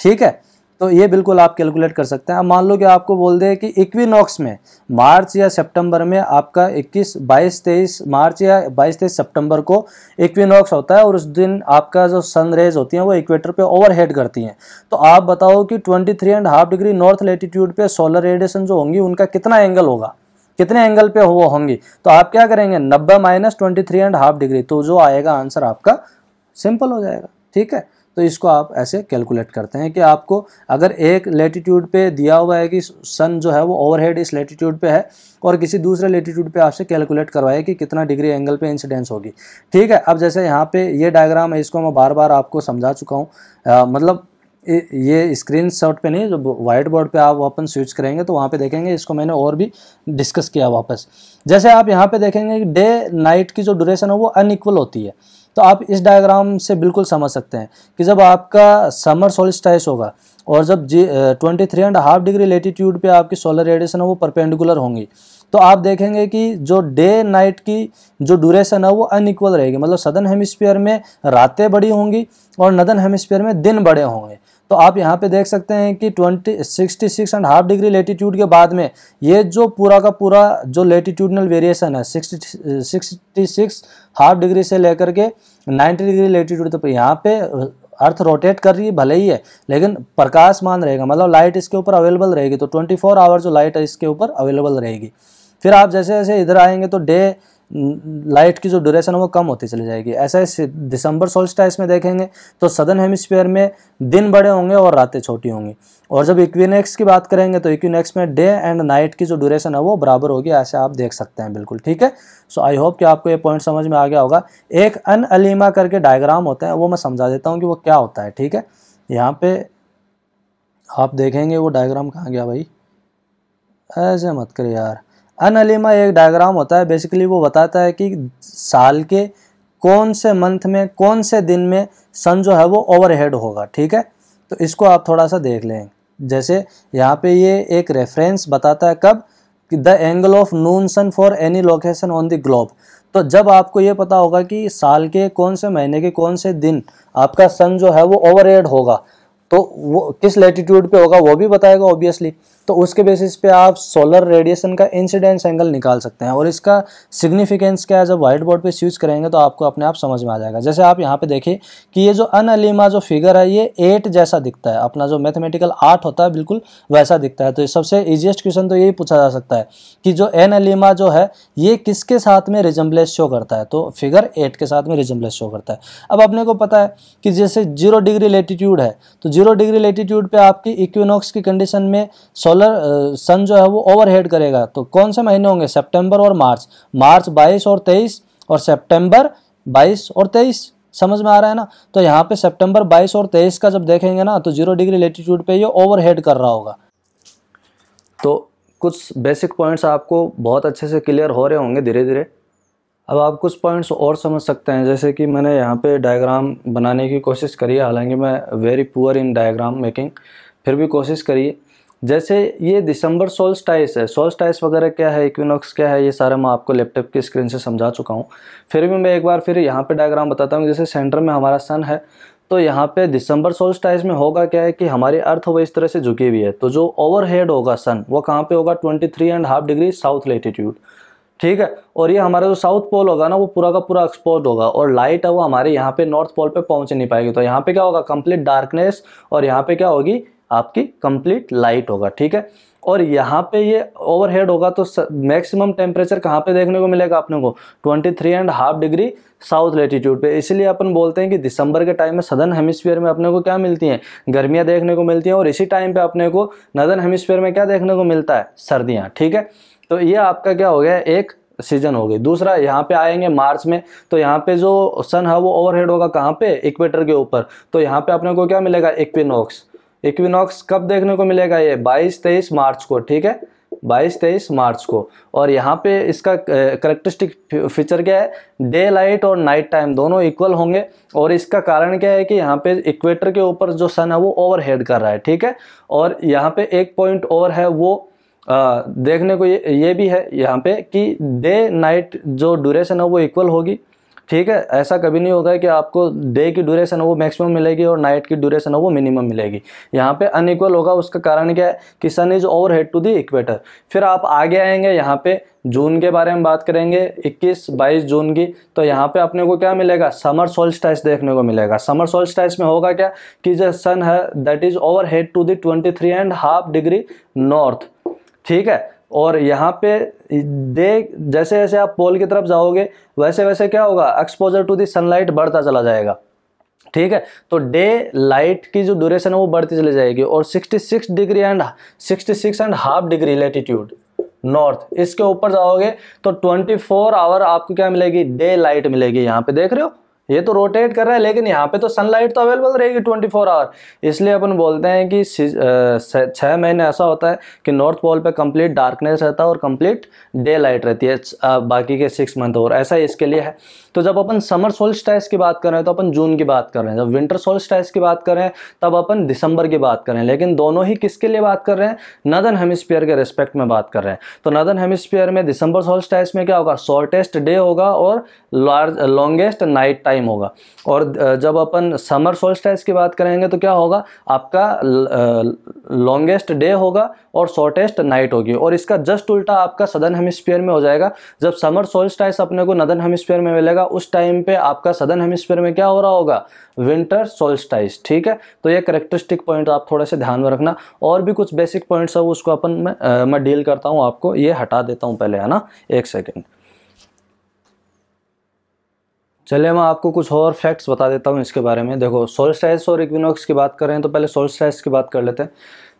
ठीक है तो ये बिल्कुल आप कैलकुलेट कर सकते हैं अब मान लो कि आपको बोल दें कि इक्विनॉक्स में मार्च या सितंबर में आपका 21 22 23 मार्च या 22 23 सितंबर को इक्विनॉक्स होता है और उस दिन आपका जो सन रेज होती है वो इक्वेटर पे ओवरहेड करती हैं तो आप बताओ कि twenty three and half degree north latitude पर सोलर रेडिएशन जो होंगी उनका कितना एंगल होगा कितने एंगल पर वो होंगी तो आप क्या करेंगे नब्बे minus twenty three and half degree तो जो आएगा आंसर आपका सिंपल हो जाएगा ठीक है तो इसको आप ऐसे कैलकुलेट करते हैं कि आपको अगर एक लेटीट्यूड पे दिया हुआ है कि सन जो है वो ओवरहेड इस लेटीट्यूड पे है और किसी दूसरे लेटीट्यूड पे आपसे कैलकुलेट करवाए कि कितना डिग्री एंगल पे इंसिडेंस होगी ठीक है अब जैसे यहाँ पे ये डायग्राम है इसको मैं बार बार आपको समझा चुका हूँ मतलब ये स्क्रीन शॉट पर नहीं जो वाइट बोर्ड पर आप वापस स्विच करेंगे तो वहाँ पर देखेंगे इसको मैंने और भी डिस्कस किया वापस जैसे आप यहाँ पर देखेंगे डे नाइट की जो ड्यूरेशन है वो अनइक्वल होती है तो आप इस डायग्राम से बिल्कुल समझ सकते हैं कि जब आपका समर सोलिस्टाइस होगा और जब जी twenty three and half degree latitude पे आपकी सोलर रेडिएशन है वो परपेंडिकुलर होंगी तो आप देखेंगे कि जो डे नाइट की जो ड्यूरेशन है वो अनइक्वल रहेगी मतलब सदन हेमिस्फीयर में रातें बड़ी होंगी और नदन हेमिस्फीयर में दिन बड़े होंगे तो आप यहाँ पे देख सकते हैं कि twenty sixty six and half degree latitude के बाद में ये जो पूरा का पूरा जो लेटीट्यूडनल वेरिएशन है सिक्सटी सिक्स हाफ डिग्री से लेकर के नाइन्टी डिग्री लेटीट्यूड तो यहाँ पे अर्थ रोटेट कर रही है भले ही है लेकिन प्रकाशमान रहेगा मतलब लाइट इसके ऊपर अवेलेबल रहेगी तो ट्वेंटी फोर आवर जो लाइट है इसके ऊपर अवेलेबल रहेगी फिर आप जैसे जैसे इधर आएंगे तो डे लाइट की जो ड्यूरेशन है वो कम होती चली जाएगी ऐसा ही दिसंबर सोल्स्टाइस में देखेंगे तो सदन हेमिस्फीयर में दिन बड़े होंगे और रातें छोटी होंगी और जब इक्विनेक्स की बात करेंगे तो इक्विनेक्स में डे एंड नाइट की जो ड्यूरेशन है वो बराबर होगी ऐसे आप देख सकते हैं बिल्कुल ठीक है सो आई होप कि आपको ये पॉइंट समझ में आ गया होगा एक अन अलीमा करके डायग्राम होते हैं वो मैं समझा देता हूँ कि वो क्या होता है ठीक है यहाँ पे आप देखेंगे वो डायग्राम कहाँ गया भाई ऐसे मत करे यार अलीमा एक डायग्राम होता है बेसिकली वो बताता है कि साल के कौन से मंथ में कौन से दिन में सन जो है वो ओवरहेड होगा ठीक है तो इसको आप थोड़ा सा देख लें जैसे यहाँ पे ये एक रेफरेंस बताता है कब कि the angle of noon sun for any location on the globe तो जब आपको ये पता होगा कि साल के कौन से महीने के कौन से दिन आपका सन जो है वो ओवर होगा तो वो किस लेटीट्यूड पे होगा वो भी बताएगा ऑब्वियसली तो उसके बेसिस पे आप सोलर रेडिएशन का इंसिडेंस एंगल निकाल सकते हैं और इसका सिग्निफिकेंस क्या है जब व्हाइट बोर्ड पे यूज़ करेंगे तो आपको अपने आप समझ में आ जाएगा जैसे आप यहाँ पे देखिए कि ये जो अन अलीमा जो फिगर है ये एट जैसा दिखता है अपना जो मैथमेटिकल आर्ट होता है बिल्कुल वैसा दिखता है तो सबसे ईजिएस्ट क्वेश्चन तो यही पूछा जा सकता है कि जो एन अलीमा जो है ये किसके साथ में रिजम्बलेस शो करता है तो फिगर एट के साथ में रिजम्बलेस शो करता है अब अपने को पता है कि जैसे जीरो डिग्री लेटीट्यूड है तो जीरो डिग्री लेटीट्यूड पर आपकी इक्विनॉक्स की कंडीशन में सोलर सोलर सन जो है वो ओवरहेड करेगा तो कौन से महीने होंगे सेप्टेम्बर और मार्च मार्च बाईस और तेईस और सेप्टेम्बर बाईस और तेईस समझ में आ रहा है ना तो यहाँ पे सितंबर 22 और 23 का जब देखेंगे ना तो जीरो डिग्री लेटीट्यूड पे ये ओवरहेड कर रहा होगा तो कुछ बेसिक पॉइंट्स आपको बहुत अच्छे से क्लियर हो रहे होंगे धीरे धीरे अब आप कुछ पॉइंट्स और समझ सकते हैं जैसे कि मैंने यहाँ पे डायग्राम बनाने की कोशिश करी है हालांकि मैं very poor in diagram making फिर भी कोशिश करिए जैसे ये दिसंबर सोल्स है सोल्स टाइस वगैरह क्या है इक्विनॉक्स क्या है ये सारा मैं आपको लैपटॉप की स्क्रीन से समझा चुका हूँ फिर भी मैं एक बार फिर यहाँ पे डायग्राम बताता हूँ जैसे सेंटर में हमारा सन है तो यहाँ पे दिसंबर सोल्स में होगा क्या है कि हमारी अर्थ वो इस तरह से झुकी हुई है तो जो ओवर होगा सन वो कहाँ पर होगा twenty three and half degree south latitude ठीक है और ये हमारा जो साउथ पोल होगा ना वो पूरा का पूरा एक्सपोज होगा और लाइट है वो हमारे यहाँ पे नॉर्थ पोल पे पहुँच नहीं पाएगी तो यहाँ पे क्या होगा कंप्लीट डार्कनेस और यहाँ पे क्या होगी आपकी कंप्लीट लाइट होगा ठीक है और यहाँ पे ये ओवरहेड होगा तो मैक्सिमम टेम्परेचर कहाँ पे देखने को मिलेगा अपने को 23 and half degree south latitude पे इसलिए अपन बोलते हैं कि दिसंबर के टाइम में सदर्न हेमिस्फीयर में अपने को क्या मिलती हैं गर्मियाँ देखने को मिलती हैं और इसी टाइम पे अपने को नदर्न हेमिस्फीयर में क्या देखने को मिलता है सर्दियाँ ठीक है तो ये आपका क्या हो गया एक सीजन हो गई दूसरा यहाँ पे आएंगे मार्च में तो यहाँ पे जो सन है वो ओवरहेड होगा कहाँ पे इक्वेटर के ऊपर तो यहाँ पे अपने को क्या मिलेगा इक्विनॉक्स इक्विनॉक्स कब देखने को मिलेगा ये 22-23 मार्च को ठीक है 22-23 मार्च को और यहाँ पे इसका करेक्टरिस्टिक फीचर क्या है डे लाइट और नाइट टाइम दोनों इक्वल होंगे और इसका कारण क्या है कि यहाँ पे इक्वेटर के ऊपर जो सन है वो ओवरहेड कर रहा है ठीक है और यहाँ पे एक पॉइंट और है वो आ, देखने को ये, ये भी है यहाँ पे कि डे नाइट जो ड्यूरेशन है वो इक्वल होगी ठीक है ऐसा कभी नहीं होगा कि आपको डे की ड्यूरेशन है वो मैक्सिमम मिलेगी और नाइट की ड्यूरेशन है वो मिनिमम मिलेगी यहाँ पे अनइक्वल होगा उसका कारण क्या है कि sun is overhead to the equator फिर आप आगे आएंगे यहाँ पे जून के बारे में बात करेंगे 21 22 जून की तो यहाँ पे अपने को क्या मिलेगा समर सोल्स्टाइस देखने को मिलेगा समर स्टाइस में होगा क्या कि जो सन है that is overhead to the twenty three and half degree north ठीक है और यहाँ पे दे जैसे जैसे आप पोल की तरफ जाओगे वैसे वैसे क्या होगा एक्सपोजर टू दी सनलाइट बढ़ता चला जाएगा ठीक है तो डे लाइट की जो ड्यूरेशन है वो बढ़ती चली जाएगी और 66 degree and 66 and half degree latitude north इसके ऊपर जाओगे तो 24 आवर आपको क्या मिलेगी डे लाइट मिलेगी यहाँ पे देख रहे हो ये तो रोटेट कर रहा है लेकिन यहाँ पे तो सनलाइट तो अवेलेबल रहेगी 24 फोर आवर इसलिए अपन बोलते हैं कि छः महीने ऐसा होता है कि नॉर्थ पोल पे कंप्लीट डार्कनेस रहता है और कंप्लीट डे लाइट रहती है बाकी के सिक्स मंथ और ऐसा इसके लिए है तो जब अपन समर सोल्स्टाइस की बात कर रहे हैं तो अपन जून की बात कर रहे हैं जब विंटर सोल्स्टाइस की बात कर रहे हैं तब अपन दिसंबर की बात कर रहे हैं लेकिन दोनों ही किसके लिए बात कर रहे हैं नदन हेमिस्फीयर के रिस्पेक्ट में बात कर रहे हैं तो नदन हेमिस्फीयर में दिसंबर सोल्स्टाइस में क्या होगा शॉर्टेस्ट डे होगा और लार्ज लॉन्गेस्ट नाइट टाइम होगा और जब अपन समर सोल्स्टाइस की बात करेंगे तो क्या होगा आपका लॉन्गेस्ट डे होगा और शॉर्टेस्ट नाइट होगी और इसका जस्ट उल्टा आपका सदन हेमिस्फीयर में हो जाएगा जब समर सोल्स्टाइस अपने को नदन हेमिस्फीयर में मिलेगा उस टाइम पे आपका सदन हेमिस्फेयर में क्या हो रहा होगा विंटर सोल्स्टाइज ठीक है तो ये करेक्टरिस्टिक पॉइंट आप थोड़ा से ध्यान में रखना और भी कुछ बेसिक पॉइंट्स है उसको अपन मैं आ, मैं डील करता हूँ आपको ये हटा देता हूँ पहले है ना एक सेकेंड चलिए मैं आपको कुछ और फैक्ट्स बता देता हूँ इसके बारे में देखो सोल्स्टाइज और इक्विनॉक्स की बात करें तो पहले सोल्स्टाइज की बात कर लेते हैं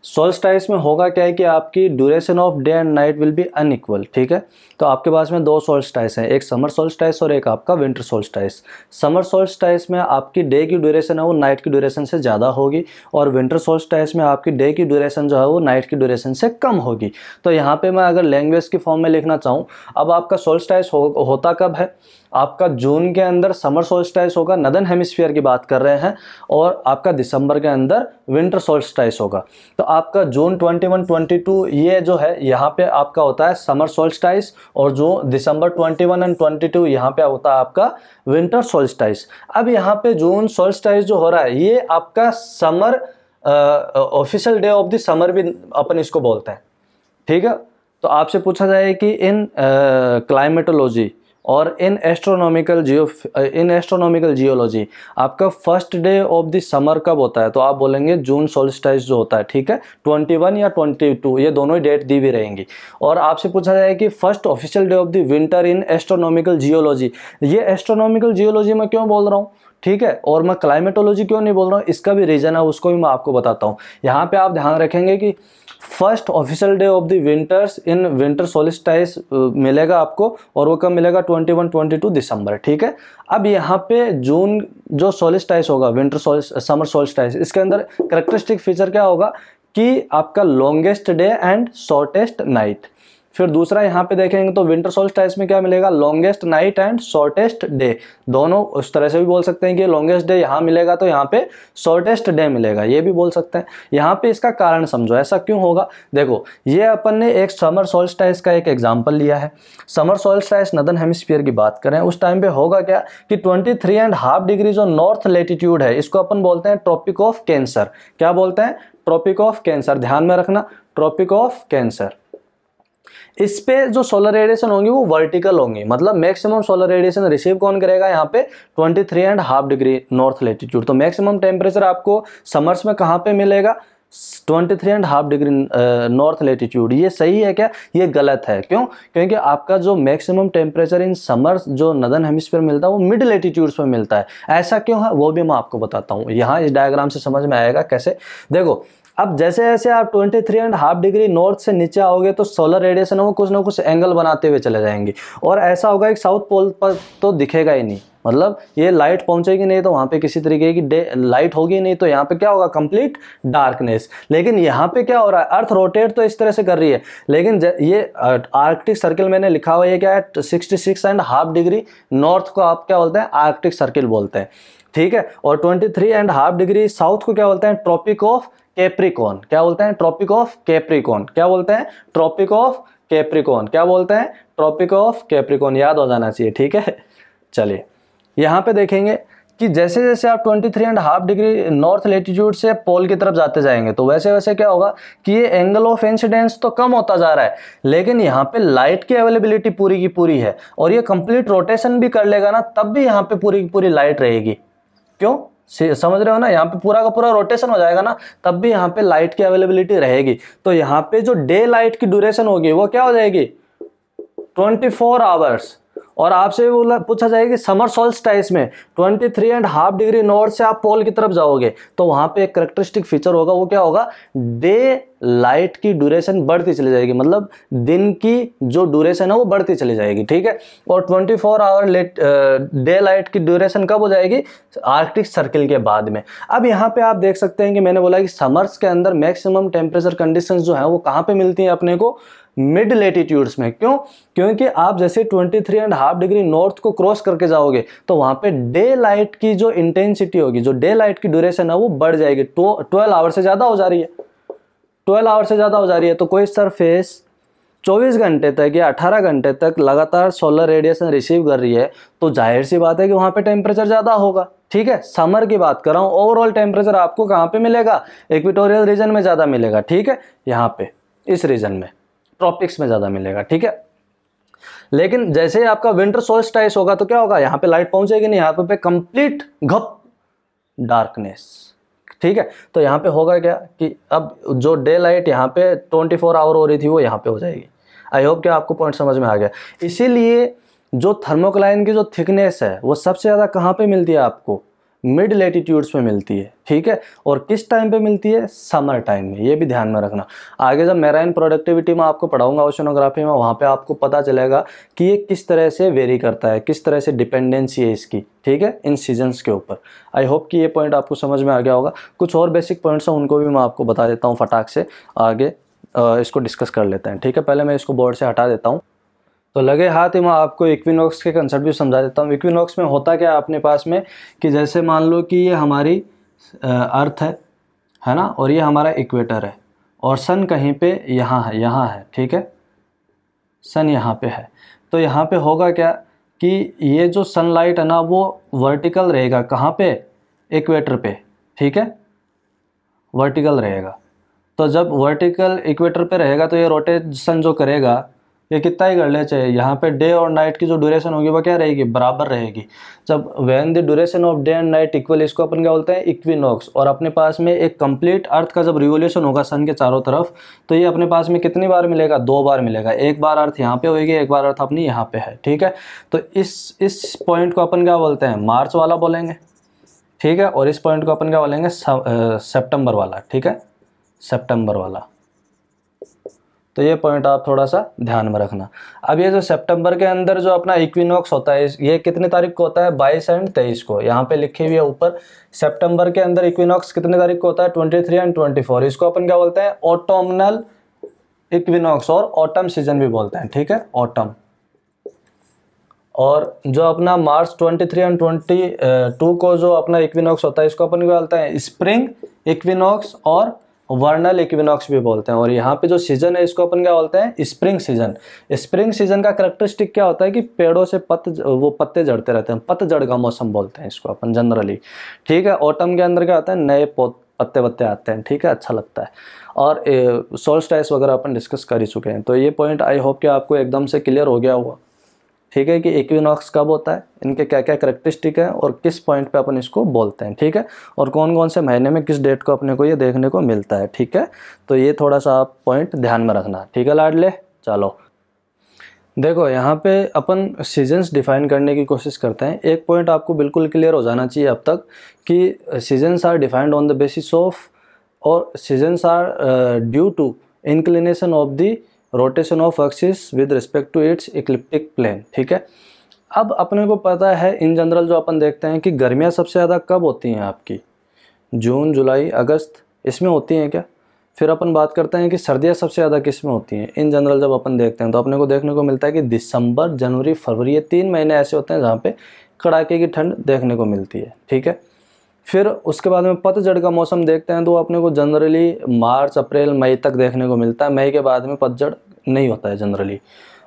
सोलस्टाइस में होगा क्या है कि आपकी duration of day and night will be unequal ठीक है तो आपके पास में दो सोलस्टाइस हैं एक समर सोलस्टाइस और एक आपका विंटर सोलस्टाइस समर सोलस्टाइस में आपकी डे की ड्यूरेशन है वो नाइट की ड्यूरेशन से ज़्यादा होगी और विंटर सोलस्टाइस में आपकी डे की ड्यूरेशन जो है वो नाइट की ड्यूरेशन से कम होगी तो यहाँ पर मैं अगर लैंग्वेज की फॉर्म में लिखना चाहूँ अब आपका सोलस्टाइस हो, होता कब है आपका जून के अंदर समर सोल्स्टाइस होगा नदन हेमिस्फीयर की बात कर रहे हैं और आपका दिसंबर के अंदर विंटर सोल्स्टाइस होगा तो आपका जून 21 22 ये जो है यहाँ पे आपका होता है समर सोल्स्टाइस और जो दिसंबर 21 एंड 22 टू यहाँ पे होता है आपका विंटर सोल्स्टाइस अब यहाँ पे जून सोल्स्टाइस जो हो रहा है ये आपका summer official day of the summer भी अपन इसको बोलते हैं ठीक है तो आपसे पूछा जाए कि इन क्लाइमेटोलॉजी uh, और in astronomical geo in astronomical geology आपका first day of the summer कब होता है तो आप बोलेंगे जून सोलस्टाइज जो होता है ठीक है 21 या 22 ये दोनों ही डेट दी हुई रहेंगी और आपसे पूछा जाए कि first official day of the winter in astronomical geology ये एस्ट्रोनॉमिकल जियोलॉजी मैं क्यों बोल रहा हूँ ठीक है और मैं क्लाइमेटोलॉजी क्यों नहीं बोल रहा हूँ इसका भी रीज़न है उसको भी मैं आपको बताता हूँ यहाँ पे आप ध्यान रखेंगे कि first official day of the winters in winter solstice मिलेगा आपको और वो कब मिलेगा 21 22 दिसंबर ठीक है अब यहाँ पे जून जो सोलिस्टाइस होगा विंटर समर सोलिस्टाइस इसके अंदर करेक्टरिस्टिक फीचर क्या होगा कि आपका longest day and shortest night फिर दूसरा यहाँ पे देखेंगे तो विंटर सोल्स्टाइस में क्या मिलेगा longest night and shortest day दोनों उस तरह से भी बोल सकते हैं कि लॉन्गेस्ट डे यहाँ मिलेगा तो यहाँ पे शॉर्टेस्ट डे मिलेगा ये भी बोल सकते हैं यहाँ पे इसका कारण समझो ऐसा क्यों होगा देखो ये अपन ने एक समर सोल्स्टाइस का एक एग्जाम्पल लिया है समर सोल्स्टाइस नदन हेमिसफियर की बात करें उस टाइम पे होगा क्या कि twenty three and half degree जो नॉर्थ लेटीट्यूड है इसको अपन बोलते हैं ट्रॉपिक ऑफ कैंसर क्या बोलते हैं ट्रॉपिक ऑफ कैंसर ध्यान में रखना ट्रॉपिक ऑफ कैंसर इस पे जो सोलर रेडिएशन होंगी वो वर्टिकल होंगी मतलब मैक्सिमम सोलर रेडिएशन रिसीव कौन करेगा यहाँ पे 23 and half degree north latitude तो मैक्सिमम टेम्परेचर आपको समर्स में कहाँ पे मिलेगा 23 and half degree north latitude ये सही है क्या ये गलत है क्यों क्योंकि आपका जो मैक्सिमम टेम्परेचर इन समर्स जो नदन हेमिस्फीयर मिलता है वो मिड लेटीट्यूड्स में मिलता है ऐसा क्यों है वो भी मैं आपको बताता हूँ यहाँ इस डायग्राम से समझ में आएगा कैसे देखो अब जैसे जैसे आप twenty three and half degree north से नीचे आओगे तो सोलर रेडिएशन वो कुछ ना कुछ एंगल बनाते हुए चले जाएंगे और ऐसा होगा कि साउथ पोल पर तो दिखेगा ही नहीं मतलब ये लाइट पहुंचेगी नहीं तो वहाँ पे किसी तरीके की डे लाइट होगी नहीं तो यहाँ पे क्या होगा कंप्लीट डार्कनेस लेकिन यहाँ पे क्या हो रहा है अर्थ रोटेट तो इस तरह से कर रही है लेकिन ये आर्कटिक सर्किल मैंने लिखा हुआ है क्या है sixty six and half degree north को आप क्या बोलते हैं आर्कटिक सर्किल बोलते हैं ठीक है और twenty three and half degree south को क्या बोलते हैं ट्रॉपिक ऑफ कैप्रिकॉन क्या बोलते हैं ट्रॉपिक ऑफ कैप्रिकॉन क्या बोलते हैं ट्रॉपिक ऑफ कैप्रिकॉन क्या बोलते हैं ट्रॉपिक ऑफ कैप्रिकॉन याद हो जाना चाहिए ठीक है चलिए यहाँ पे देखेंगे कि जैसे जैसे आप 23 three and half degree north latitude से पोल की तरफ जाते जाएंगे तो वैसे वैसे क्या होगा कि ये एंगल ऑफ इंसिडेंस तो कम होता जा रहा है लेकिन यहाँ पे लाइट की अवेलेबिलिटी पूरी की पूरी है और ये कंप्लीट रोटेशन भी कर लेगा ना तब भी यहाँ पे पूरी की पूरी लाइट रहेगी क्यों समझ रहे हो ना यहाँ पे पूरा का पूरा रोटेशन हो जाएगा ना तब भी यहाँ पे लाइट की अवेलेबिलिटी रहेगी तो यहाँ पे जो डे लाइट की ड्यूरेशन होगी वो क्या हो जाएगी 24 फोर आवर्स और आपसे भी बोला पूछा जाएगा कि समर सॉल्स्टाइस में twenty three and half degree north से आप पोल की तरफ जाओगे तो वहाँ पे एक करेक्टरिस्टिक फीचर होगा वो क्या होगा डे लाइट की ड्यूरेशन बढ़ती चली जाएगी मतलब दिन की जो ड्यूरेशन है वो बढ़ती चली जाएगी ठीक है और 24 four hour let day light की ड्यूरेशन कब हो जाएगी आर्कटिक सर्किल के बाद में अब यहाँ पे आप देख सकते हैं कि मैंने बोला कि समर्स के अंदर मैक्सिमम टेम्परेचर कंडीशंस जो है वो कहाँ पे मिलती हैं अपने को मिड लेटीट्यूड्स में क्यों क्योंकि आप जैसे twenty three and half degree north को क्रॉस करके जाओगे तो वहां पे डे लाइट की जो इंटेंसिटी होगी जो डे लाइट की ड्यूरेशन है वो बढ़ जाएगी ट्वेल्व तो आवर से ज़्यादा हो जा रही है ट्वेल्व आवर से ज़्यादा हो जा रही है तो कोई सरफेस 24 घंटे तक या 18 घंटे तक लगातार सोलर रेडिएशन रिसीव कर रही है तो जाहिर सी बात है कि वहाँ पे टेम्परेचर ज़्यादा होगा ठीक है समर की बात कर रहा हूँ ओवरऑल टेम्परेचर आपको कहाँ पे मिलेगा इक्विटोरियल रीजन में ज़्यादा मिलेगा ठीक है यहाँ पे इस रीजन में ट्रॉपिक्स में ज़्यादा मिलेगा ठीक है लेकिन जैसे ही आपका विंटर सोलस्टाइस होगा तो क्या होगा यहाँ पे लाइट पहुंचेगी नहीं यहाँ पे कंप्लीट घप डार्कनेस ठीक है तो यहां पे होगा क्या कि अब जो डे लाइट यहाँ पे 24 आवर हो रही थी वो यहाँ पे हो जाएगी आई होप कि आपको पॉइंट समझ में आ गया इसीलिए जो थर्मोकलाइन की जो थिकनेस है वो सबसे ज़्यादा कहाँ पे मिलती है आपको मिड लेटीट्यूड्स में मिलती है ठीक है और किस टाइम पे मिलती है समर टाइम में ये भी ध्यान में रखना आगे जब मेराइन प्रोडक्टिविटी में आपको पढ़ाऊंगा ओशनोग्राफी में वहाँ पे आपको पता चलेगा कि ये किस तरह से वेरी करता है किस तरह से डिपेंडेंसी है इसकी ठीक है इन सीजन्स के ऊपर आई होप कि ये पॉइंट आपको समझ में आ गया होगा कुछ और बेसिक पॉइंट्स हैं उनको भी मैं आपको बता देता हूँ फटाक से आगे इसको डिस्कस कर लेते हैं ठीक है पहले मैं इसको बोर्ड से हटा देता हूँ तो लगे हाथ ही मैं आपको इक्विनॉक्स के कंसेप्ट भी समझा देता हूँ इक्विनॉक्स में होता क्या है अपने पास में कि जैसे मान लो कि ये हमारी अर्थ है है ना और ये हमारा इक्वेटर है और सन कहीं पे यहाँ है यहाँ है ठीक है सन यहाँ पे है तो यहाँ पे होगा क्या कि ये जो सनलाइट है ना वो वर्टिकल रहेगा कहाँ पे इक्वेटर पे ठीक है वर्टिकल रहेगा तो जब वर्टिकल इक्वेटर पे रहेगा तो ये रोटेशन जो करेगा ये कितना ही कर ले चाहिए यहाँ पे डे और नाइट की जो ड्यूरेशन होगी वो क्या रहेगी बराबर रहेगी जब when the duration of day and night equal इसको अपन क्या बोलते हैं इक्विनॉक्स और अपने पास में एक कंप्लीट अर्थ का जब रिवोल्यूशन होगा सन के चारों तरफ तो ये अपने पास में कितनी बार मिलेगा दो बार मिलेगा एक बार अर्थ यहाँ पे होगी एक बार अर्थ अपनी यहाँ पे है ठीक है तो इस इस पॉइंट को अपन क्या बोलते हैं मार्च वाला बोलेंगे ठीक है और इस पॉइंट को अपन क्या बोलेंगे सेप्टेम्बर वाला ठीक है सेप्टेम्बर वाला तो ये पॉइंट आप थोड़ा सा ध्यान में रखना अब ये जो सितंबर के अंदर जो अपना इक्विनॉक्स होता है ये कितने तारीख को होता है बाईस एंड तेईस को यहाँ पे लिखी हुई है ऊपर सितंबर के अंदर इक्विनॉक्स कितने तारीख को होता है twenty three and twenty four इसको अपन क्या बोलते हैं ऑटोमनल इक्विनॉक्स और ऑटम सीजन भी बोलते हैं ठीक है ऑटम और जो अपना मार्च 23 एंड 22 को जो अपना इक्विनॉक्स होता है इसको अपन क्या बोलते हैं स्प्रिंग इक्विनॉक्स और वर्नल इक्विनॉक्स भी बोलते हैं और यहाँ पे जो सीजन है इसको अपन क्या बोलते हैं स्प्रिंग सीजन स्प्रिंग सीजन का करेक्टरिस्टिक क्या होता है कि पेड़ों से पत वो पत्ते जड़ते रहते हैं पतझड़ का मौसम बोलते हैं इसको अपन जनरली ठीक है ऑटम के अंदर क्या होता है नए पौध पत्ते वत्ते आते हैं ठीक है अच्छा लगता है और सोल्स टाइस वगैरह अपन डिस्कस कर ही चुके हैं तो ये पॉइंट आई होप कि आपको एकदम से क्लियर हो गया हुआ ठीक है कि इक्विनॉक्स कब होता है इनके क्या क्या करेक्टरिस्टिक है और किस पॉइंट पे अपन इसको बोलते हैं ठीक है और कौन कौन से महीने में किस डेट को अपने को ये देखने को मिलता है ठीक है तो ये थोड़ा सा आप पॉइंट ध्यान में रखना ठीक है लाडले चलो देखो यहाँ पे अपन सीजन्स डिफाइन करने की कोशिश करते हैं एक पॉइंट आपको बिल्कुल क्लियर हो जाना चाहिए अब तक कि seasons are defined on the basis of और seasons are due to inclination of the rotation of axis with respect to its ecliptic plane ठीक है अब अपने को पता है इन जनरल जो अपन देखते हैं कि गर्मियाँ सबसे ज़्यादा कब होती हैं आपकी जून जुलाई अगस्त इसमें होती हैं क्या फिर अपन बात करते हैं कि सर्दियाँ सबसे ज़्यादा किस में होती हैं इन जनरल जब अपन देखते हैं तो अपने को देखने को मिलता है कि दिसंबर जनवरी फरवरी ये तीन महीने ऐसे होते हैं जहाँ पे कड़ाके की ठंड देखने को मिलती है ठीक है फिर उसके बाद में पतझड़ का मौसम देखते हैं तो अपने को जनरली मार्च अप्रैल मई तक देखने को मिलता है मई के बाद में पतझड़ नहीं होता है जनरली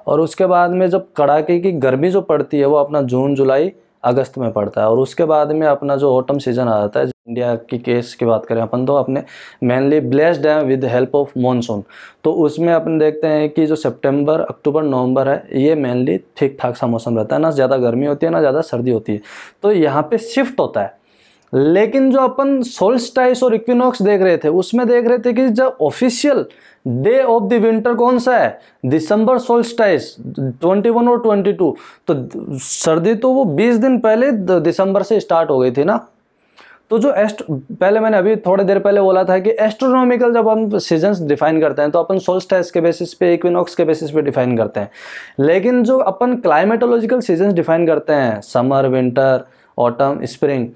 और उसके बाद में जब कड़ाके की गर्मी जो पड़ती है वो अपना जून जुलाई अगस्त में पड़ता है और उसके बाद में अपना जो ऑटम सीजन आ जाता है इंडिया की केस की बात करें अपन तो अपने मेनली ब्लेस्ड हैं विद हेल्प ऑफ मॉनसून तो उसमें अपन देखते हैं कि जो सितंबर अक्टूबर नवंबर है ये मेनली ठीक ठाक सा मौसम रहता है ना ज़्यादा गर्मी होती है ना ज़्यादा सर्दी होती है तो यहाँ पर शिफ्ट होता है लेकिन जो अपन सोल्स्टाइस और इक्विनॉक्स देख रहे थे उसमें देख रहे थे कि जब official day of the winter कौन सा है दिसंबर सोल्स्टाइस 21 और 22 तो सर्दी तो वो 20 दिन पहले दिसंबर से स्टार्ट हो गई थी ना तो जो एस्ट पहले मैंने अभी थोड़ी देर पहले बोला था कि एस्ट्रोनॉमिकल जब हम सीजन्स डिफाइन करते हैं तो अपन सोल्स्टाइस के बेसिस पे इक्विनॉक्स के बेसिस पे डिफाइन करते हैं लेकिन जो अपन क्लाइमेटोलॉजिकल सीजन्स डिफाइन करते हैं समर विंटर ऑटम स्प्रिंग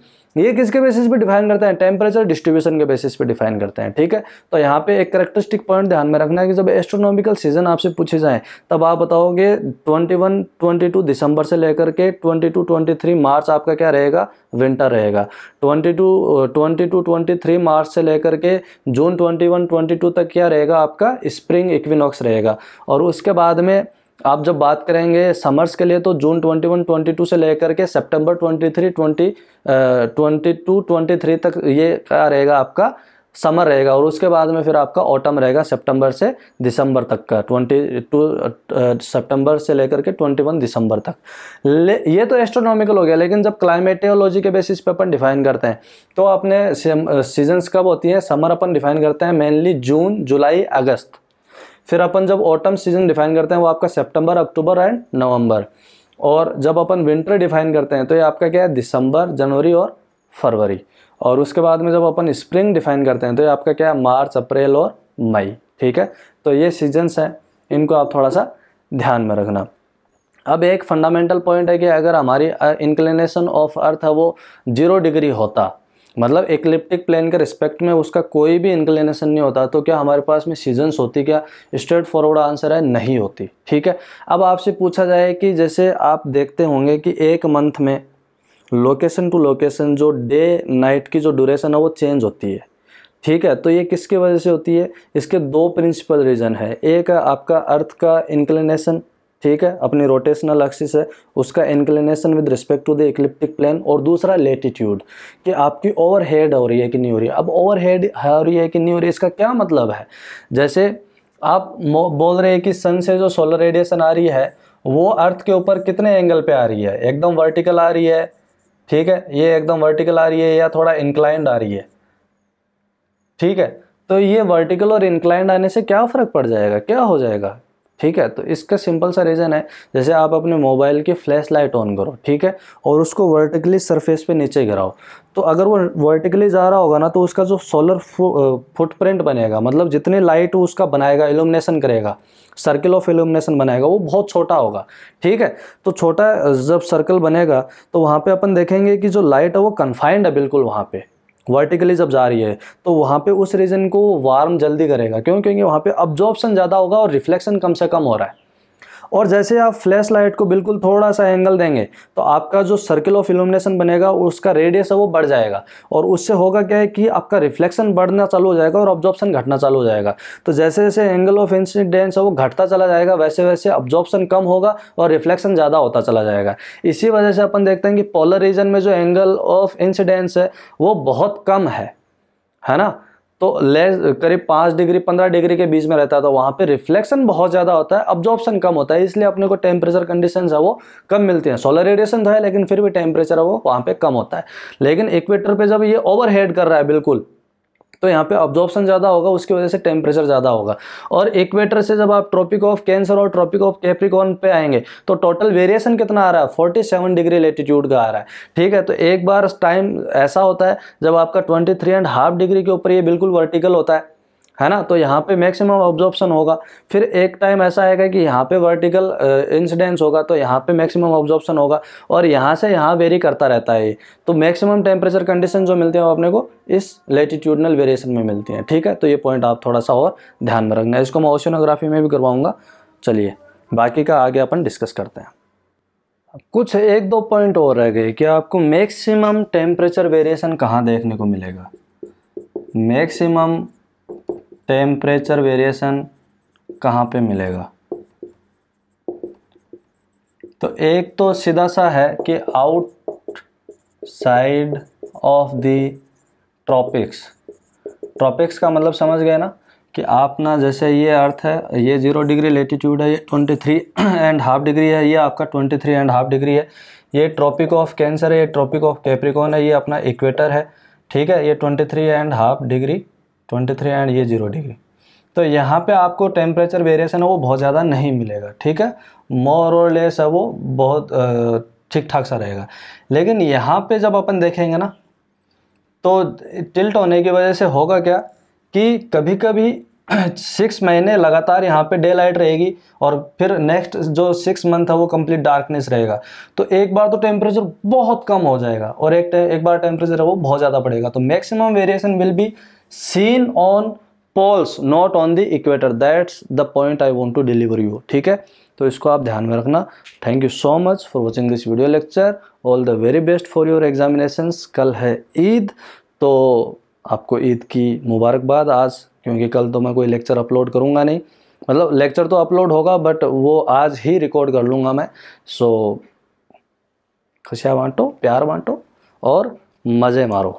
ये किसके बेसिस पे डिफाइन करते हैं टेम्परेचर डिस्ट्रीब्यूशन के बेसिस पे डिफाइन करते हैं ठीक है तो यहाँ पे एक करेक्टरिस्टिक पॉइंट ध्यान में रखना है कि जब एस्ट्रोनॉमिकल सीजन आपसे पूछे जाएँ तब आप बताओगे 21, 22 दिसंबर से लेकर के 22, 23 मार्च आपका क्या रहेगा विंटर रहेगा 22, 22, 23 मार्च से लेकर के जून ट्वेंटी वन तक क्या रहेगा आपका स्प्रिंग इक्विनॉक्स रहेगा और उसके बाद में आप जब बात करेंगे समर्स के लिए तो जून 21, 22 से लेकर के सितंबर 23, 20, uh, 22, 23 तक ये क्या रहेगा आपका समर रहेगा और उसके बाद में फिर आपका ऑटम रहेगा सितंबर से दिसंबर तक का 22 सितंबर से लेकर के 21 दिसंबर तक ले ये तो एस्ट्रोनॉमिकल हो गया लेकिन जब क्लाइमेटोलॉजी के बेसिस पे अपन डिफाइन करते हैं तो अपने सीजन्स कब होती हैं समर अपन डिफाइन करते हैं मेनली जून जुलाई अगस्त फिर अपन जब ऑटम सीजन डिफाइन करते हैं वो आपका सेप्टेम्बर अक्टूबर एंड नवम्बर और जब अपन विंटर डिफाइन करते हैं तो ये आपका क्या है दिसंबर जनवरी और फरवरी और उसके बाद में जब अपन स्प्रिंग डिफाइन करते हैं तो ये आपका क्या है मार्च अप्रैल और मई ठीक है तो ये सीजन्स हैं इनको आप थोड़ा सा ध्यान में रखना अब एक फंडामेंटल पॉइंट है कि अगर हमारी इंक्लिनेशन ऑफ अर्थ है वो जीरो डिग्री होता मतलब एक्लिप्टिक प्लेन के रिस्पेक्ट में उसका कोई भी इंक्लिनेशन नहीं होता तो क्या हमारे पास में सीजन्स होती क्या स्ट्रेट फॉरवर्ड आंसर है नहीं होती ठीक है अब आपसे पूछा जाए कि जैसे आप देखते होंगे कि एक मंथ में लोकेशन टू लोकेशन जो डे नाइट की जो ड्यूरेशन है वो चेंज होती है ठीक है तो ये किसकी वजह से होती है इसके दो प्रिंसिपल रीज़न है एक है आपका अर्थ का इंक्लिनेशन ठीक है अपनी रोटेशनल एक्सिस है उसका inclination with respect to the ecliptic plane और दूसरा लेटीट्यूड कि आपकी ओवर हेड हो रही है कि नहीं हो रही है अब ओवर हेड हो रही है कि नहीं हो रही है इसका क्या मतलब है जैसे आप बोल रहे हैं कि सन से जो सोलर रेडिएशन आ रही है वो अर्थ के ऊपर कितने एंगल पर आ रही है एकदम वर्टिकल आ रही है ठीक है ये एकदम वर्टिकल आ रही है या थोड़ा इंक्लाइंड आ रही है ठीक है तो ये वर्टिकल और इंक्लाइंड आने से क्या फ़र्क पड़ जाएगा क्या हो जाएगा ठीक है तो इसका सिंपल सा रीज़न है जैसे आप अपने मोबाइल की फ्लैश लाइट ऑन करो ठीक है और उसको वर्टिकली सरफेस पे नीचे गिराओ तो अगर वो वर्टिकली जा रहा होगा ना तो उसका जो सोलर फुटप्रिंट बनेगा मतलब जितनी लाइट उसका बनाएगा इल्यूमिनेशन करेगा सर्किल ऑफ इल्यूमिनेशन बनाएगा वो बहुत छोटा होगा ठीक है तो छोटा जब सर्कल बनेगा तो वहाँ पर अपन देखेंगे कि जो लाइट है वो कन्फाइंड है बिल्कुल वहाँ पर वर्टिकली जब जा रही है तो वहाँ पे उस रीज़न को वार्म जल्दी करेगा क्यों क्योंकि वहाँ पे अब्जॉर्प्शन ज़्यादा होगा और रिफ्लेक्शन कम से कम हो रहा है और जैसे आप फ्लैश लाइट को बिल्कुल थोड़ा सा एंगल देंगे तो आपका जो सर्किल ऑफ इल्यूमिनेशन बनेगा उसका रेडियस है वो बढ़ जाएगा और उससे होगा क्या है कि आपका रिफ्लेक्शन बढ़ना चालू हो जाएगा और ऑब्जॉर्प्शन घटना चालू हो जाएगा तो जैसे जैसे एंगल ऑफ इंसिडेंस है वो घटता चला जाएगा वैसे वैसे ऑब्जॉर्प्शन कम होगा और रिफ्लेक्शन ज़्यादा होता चला जाएगा इसी वजह से अपन देखते हैं कि पोलर रीजन में जो एंगल ऑफ इंसिडेंस है वो बहुत कम है है ना तो लेस करीब पाँच डिग्री पंद्रह डिग्री के बीच में रहता है तो वहाँ पे रिफ्लेक्शन बहुत ज़्यादा होता है अब्जॉर्प्शन कम होता है इसलिए अपने को टेम्परेचर कंडीशन है वो कम मिलती हैं सोलर रेडिएशन तो है लेकिन फिर भी टेम्परेचर है वो वहाँ पे कम होता है लेकिन इक्वेटर पे जब ये ओवरहेड कर रहा है बिल्कुल तो यहाँ पे ऑब्जॉर्प्शन ज़्यादा होगा उसकी वजह से टेम्परेचर ज़्यादा होगा और इक्वेटर से जब आप ट्रॉपिक ऑफ कैंसर और ट्रॉपिक ऑफ कैप्रिकॉन पे आएंगे तो टोटल वेरिएशन कितना आ रहा है 47 डिग्री लेटीट्यूड का आ रहा है ठीक है तो एक बार टाइम ऐसा होता है जब आपका twenty three and half degree के ऊपर ये बिल्कुल वर्टिकल होता है है ना तो यहाँ पे मैक्सिमम ऑब्जॉर्प्शन होगा फिर एक टाइम ऐसा आएगा कि यहाँ पे वर्टिकल इंसिडेंस होगा तो यहाँ पे मैक्सिमम ऑब्जॉर्प्शन होगा और यहाँ से यहाँ वेरी करता रहता है तो मैक्सिमम टेम्परेचर कंडीशन जो मिलते हैं वो अपने को इस लेटीट्यूडनल वेरिएशन में मिलती हैं ठीक है तो ये पॉइंट आप थोड़ा सा और ध्यान में रखना इसको मैं ओशनोग्राफी में भी करवाऊँगा चलिए बाकी का आगे अपन डिस्कस करते हैं कुछ एक दो पॉइंट और रह गए कि आपको मैक्सिमम टेम्परेचर वेरिएशन कहाँ देखने को मिलेगा मैक्सिमम टेम्परेचर वेरिएशन कहाँ पे मिलेगा तो एक तो सीधा सा है कि outside of the tropics tropics का मतलब समझ गए ना कि आप ना जैसे ये अर्थ है ये जीरो डिग्री लेटीट्यूड है ये twenty three and half degree है ये आपका twenty three and half degree है ये ट्रॉपिक ऑफ कैंसर है ये ट्रॉपिक ऑफ कैप्रिकॉन है ये अपना इक्वेटर है ठीक है ये twenty three and half degree twenty three and ये जीरो डिग्री तो यहाँ पे आपको टेम्परेचर वेरिएशन है वो बहुत ज़्यादा नहीं मिलेगा ठीक है मोर और लेस है वो बहुत ठीक ठाक सा रहेगा लेकिन यहाँ पे जब अपन देखेंगे ना तो टिल्ट होने की वजह से होगा क्या कि कभी कभी सिक्स महीने लगातार यहाँ पे डे लाइट रहेगी और फिर नेक्स्ट जो सिक्स मंथ है वो कंप्लीट डार्कनेस रहेगा तो एक बार तो टेम्परेचर बहुत कम हो जाएगा और एक एक बार टेम्परेचर है वो बहुत ज़्यादा पड़ेगा तो maximum variation will be seen on poles not on the equator that's the point I want to deliver you ठीक है तो इसको आप ध्यान में रखना thank you so much for watching this video lecture all the very best for your examinations कल है ईद तो आपको ईद की मुबारकबाद आज क्योंकि कल तो मैं कोई लेक्चर अपलोड करूँगा नहीं मतलब लेक्चर तो अपलोड होगा बट वो आज ही रिकॉर्ड कर लूँगा मैं सो खुशियाँ बांटो प्यार बांटो और मज़े मारो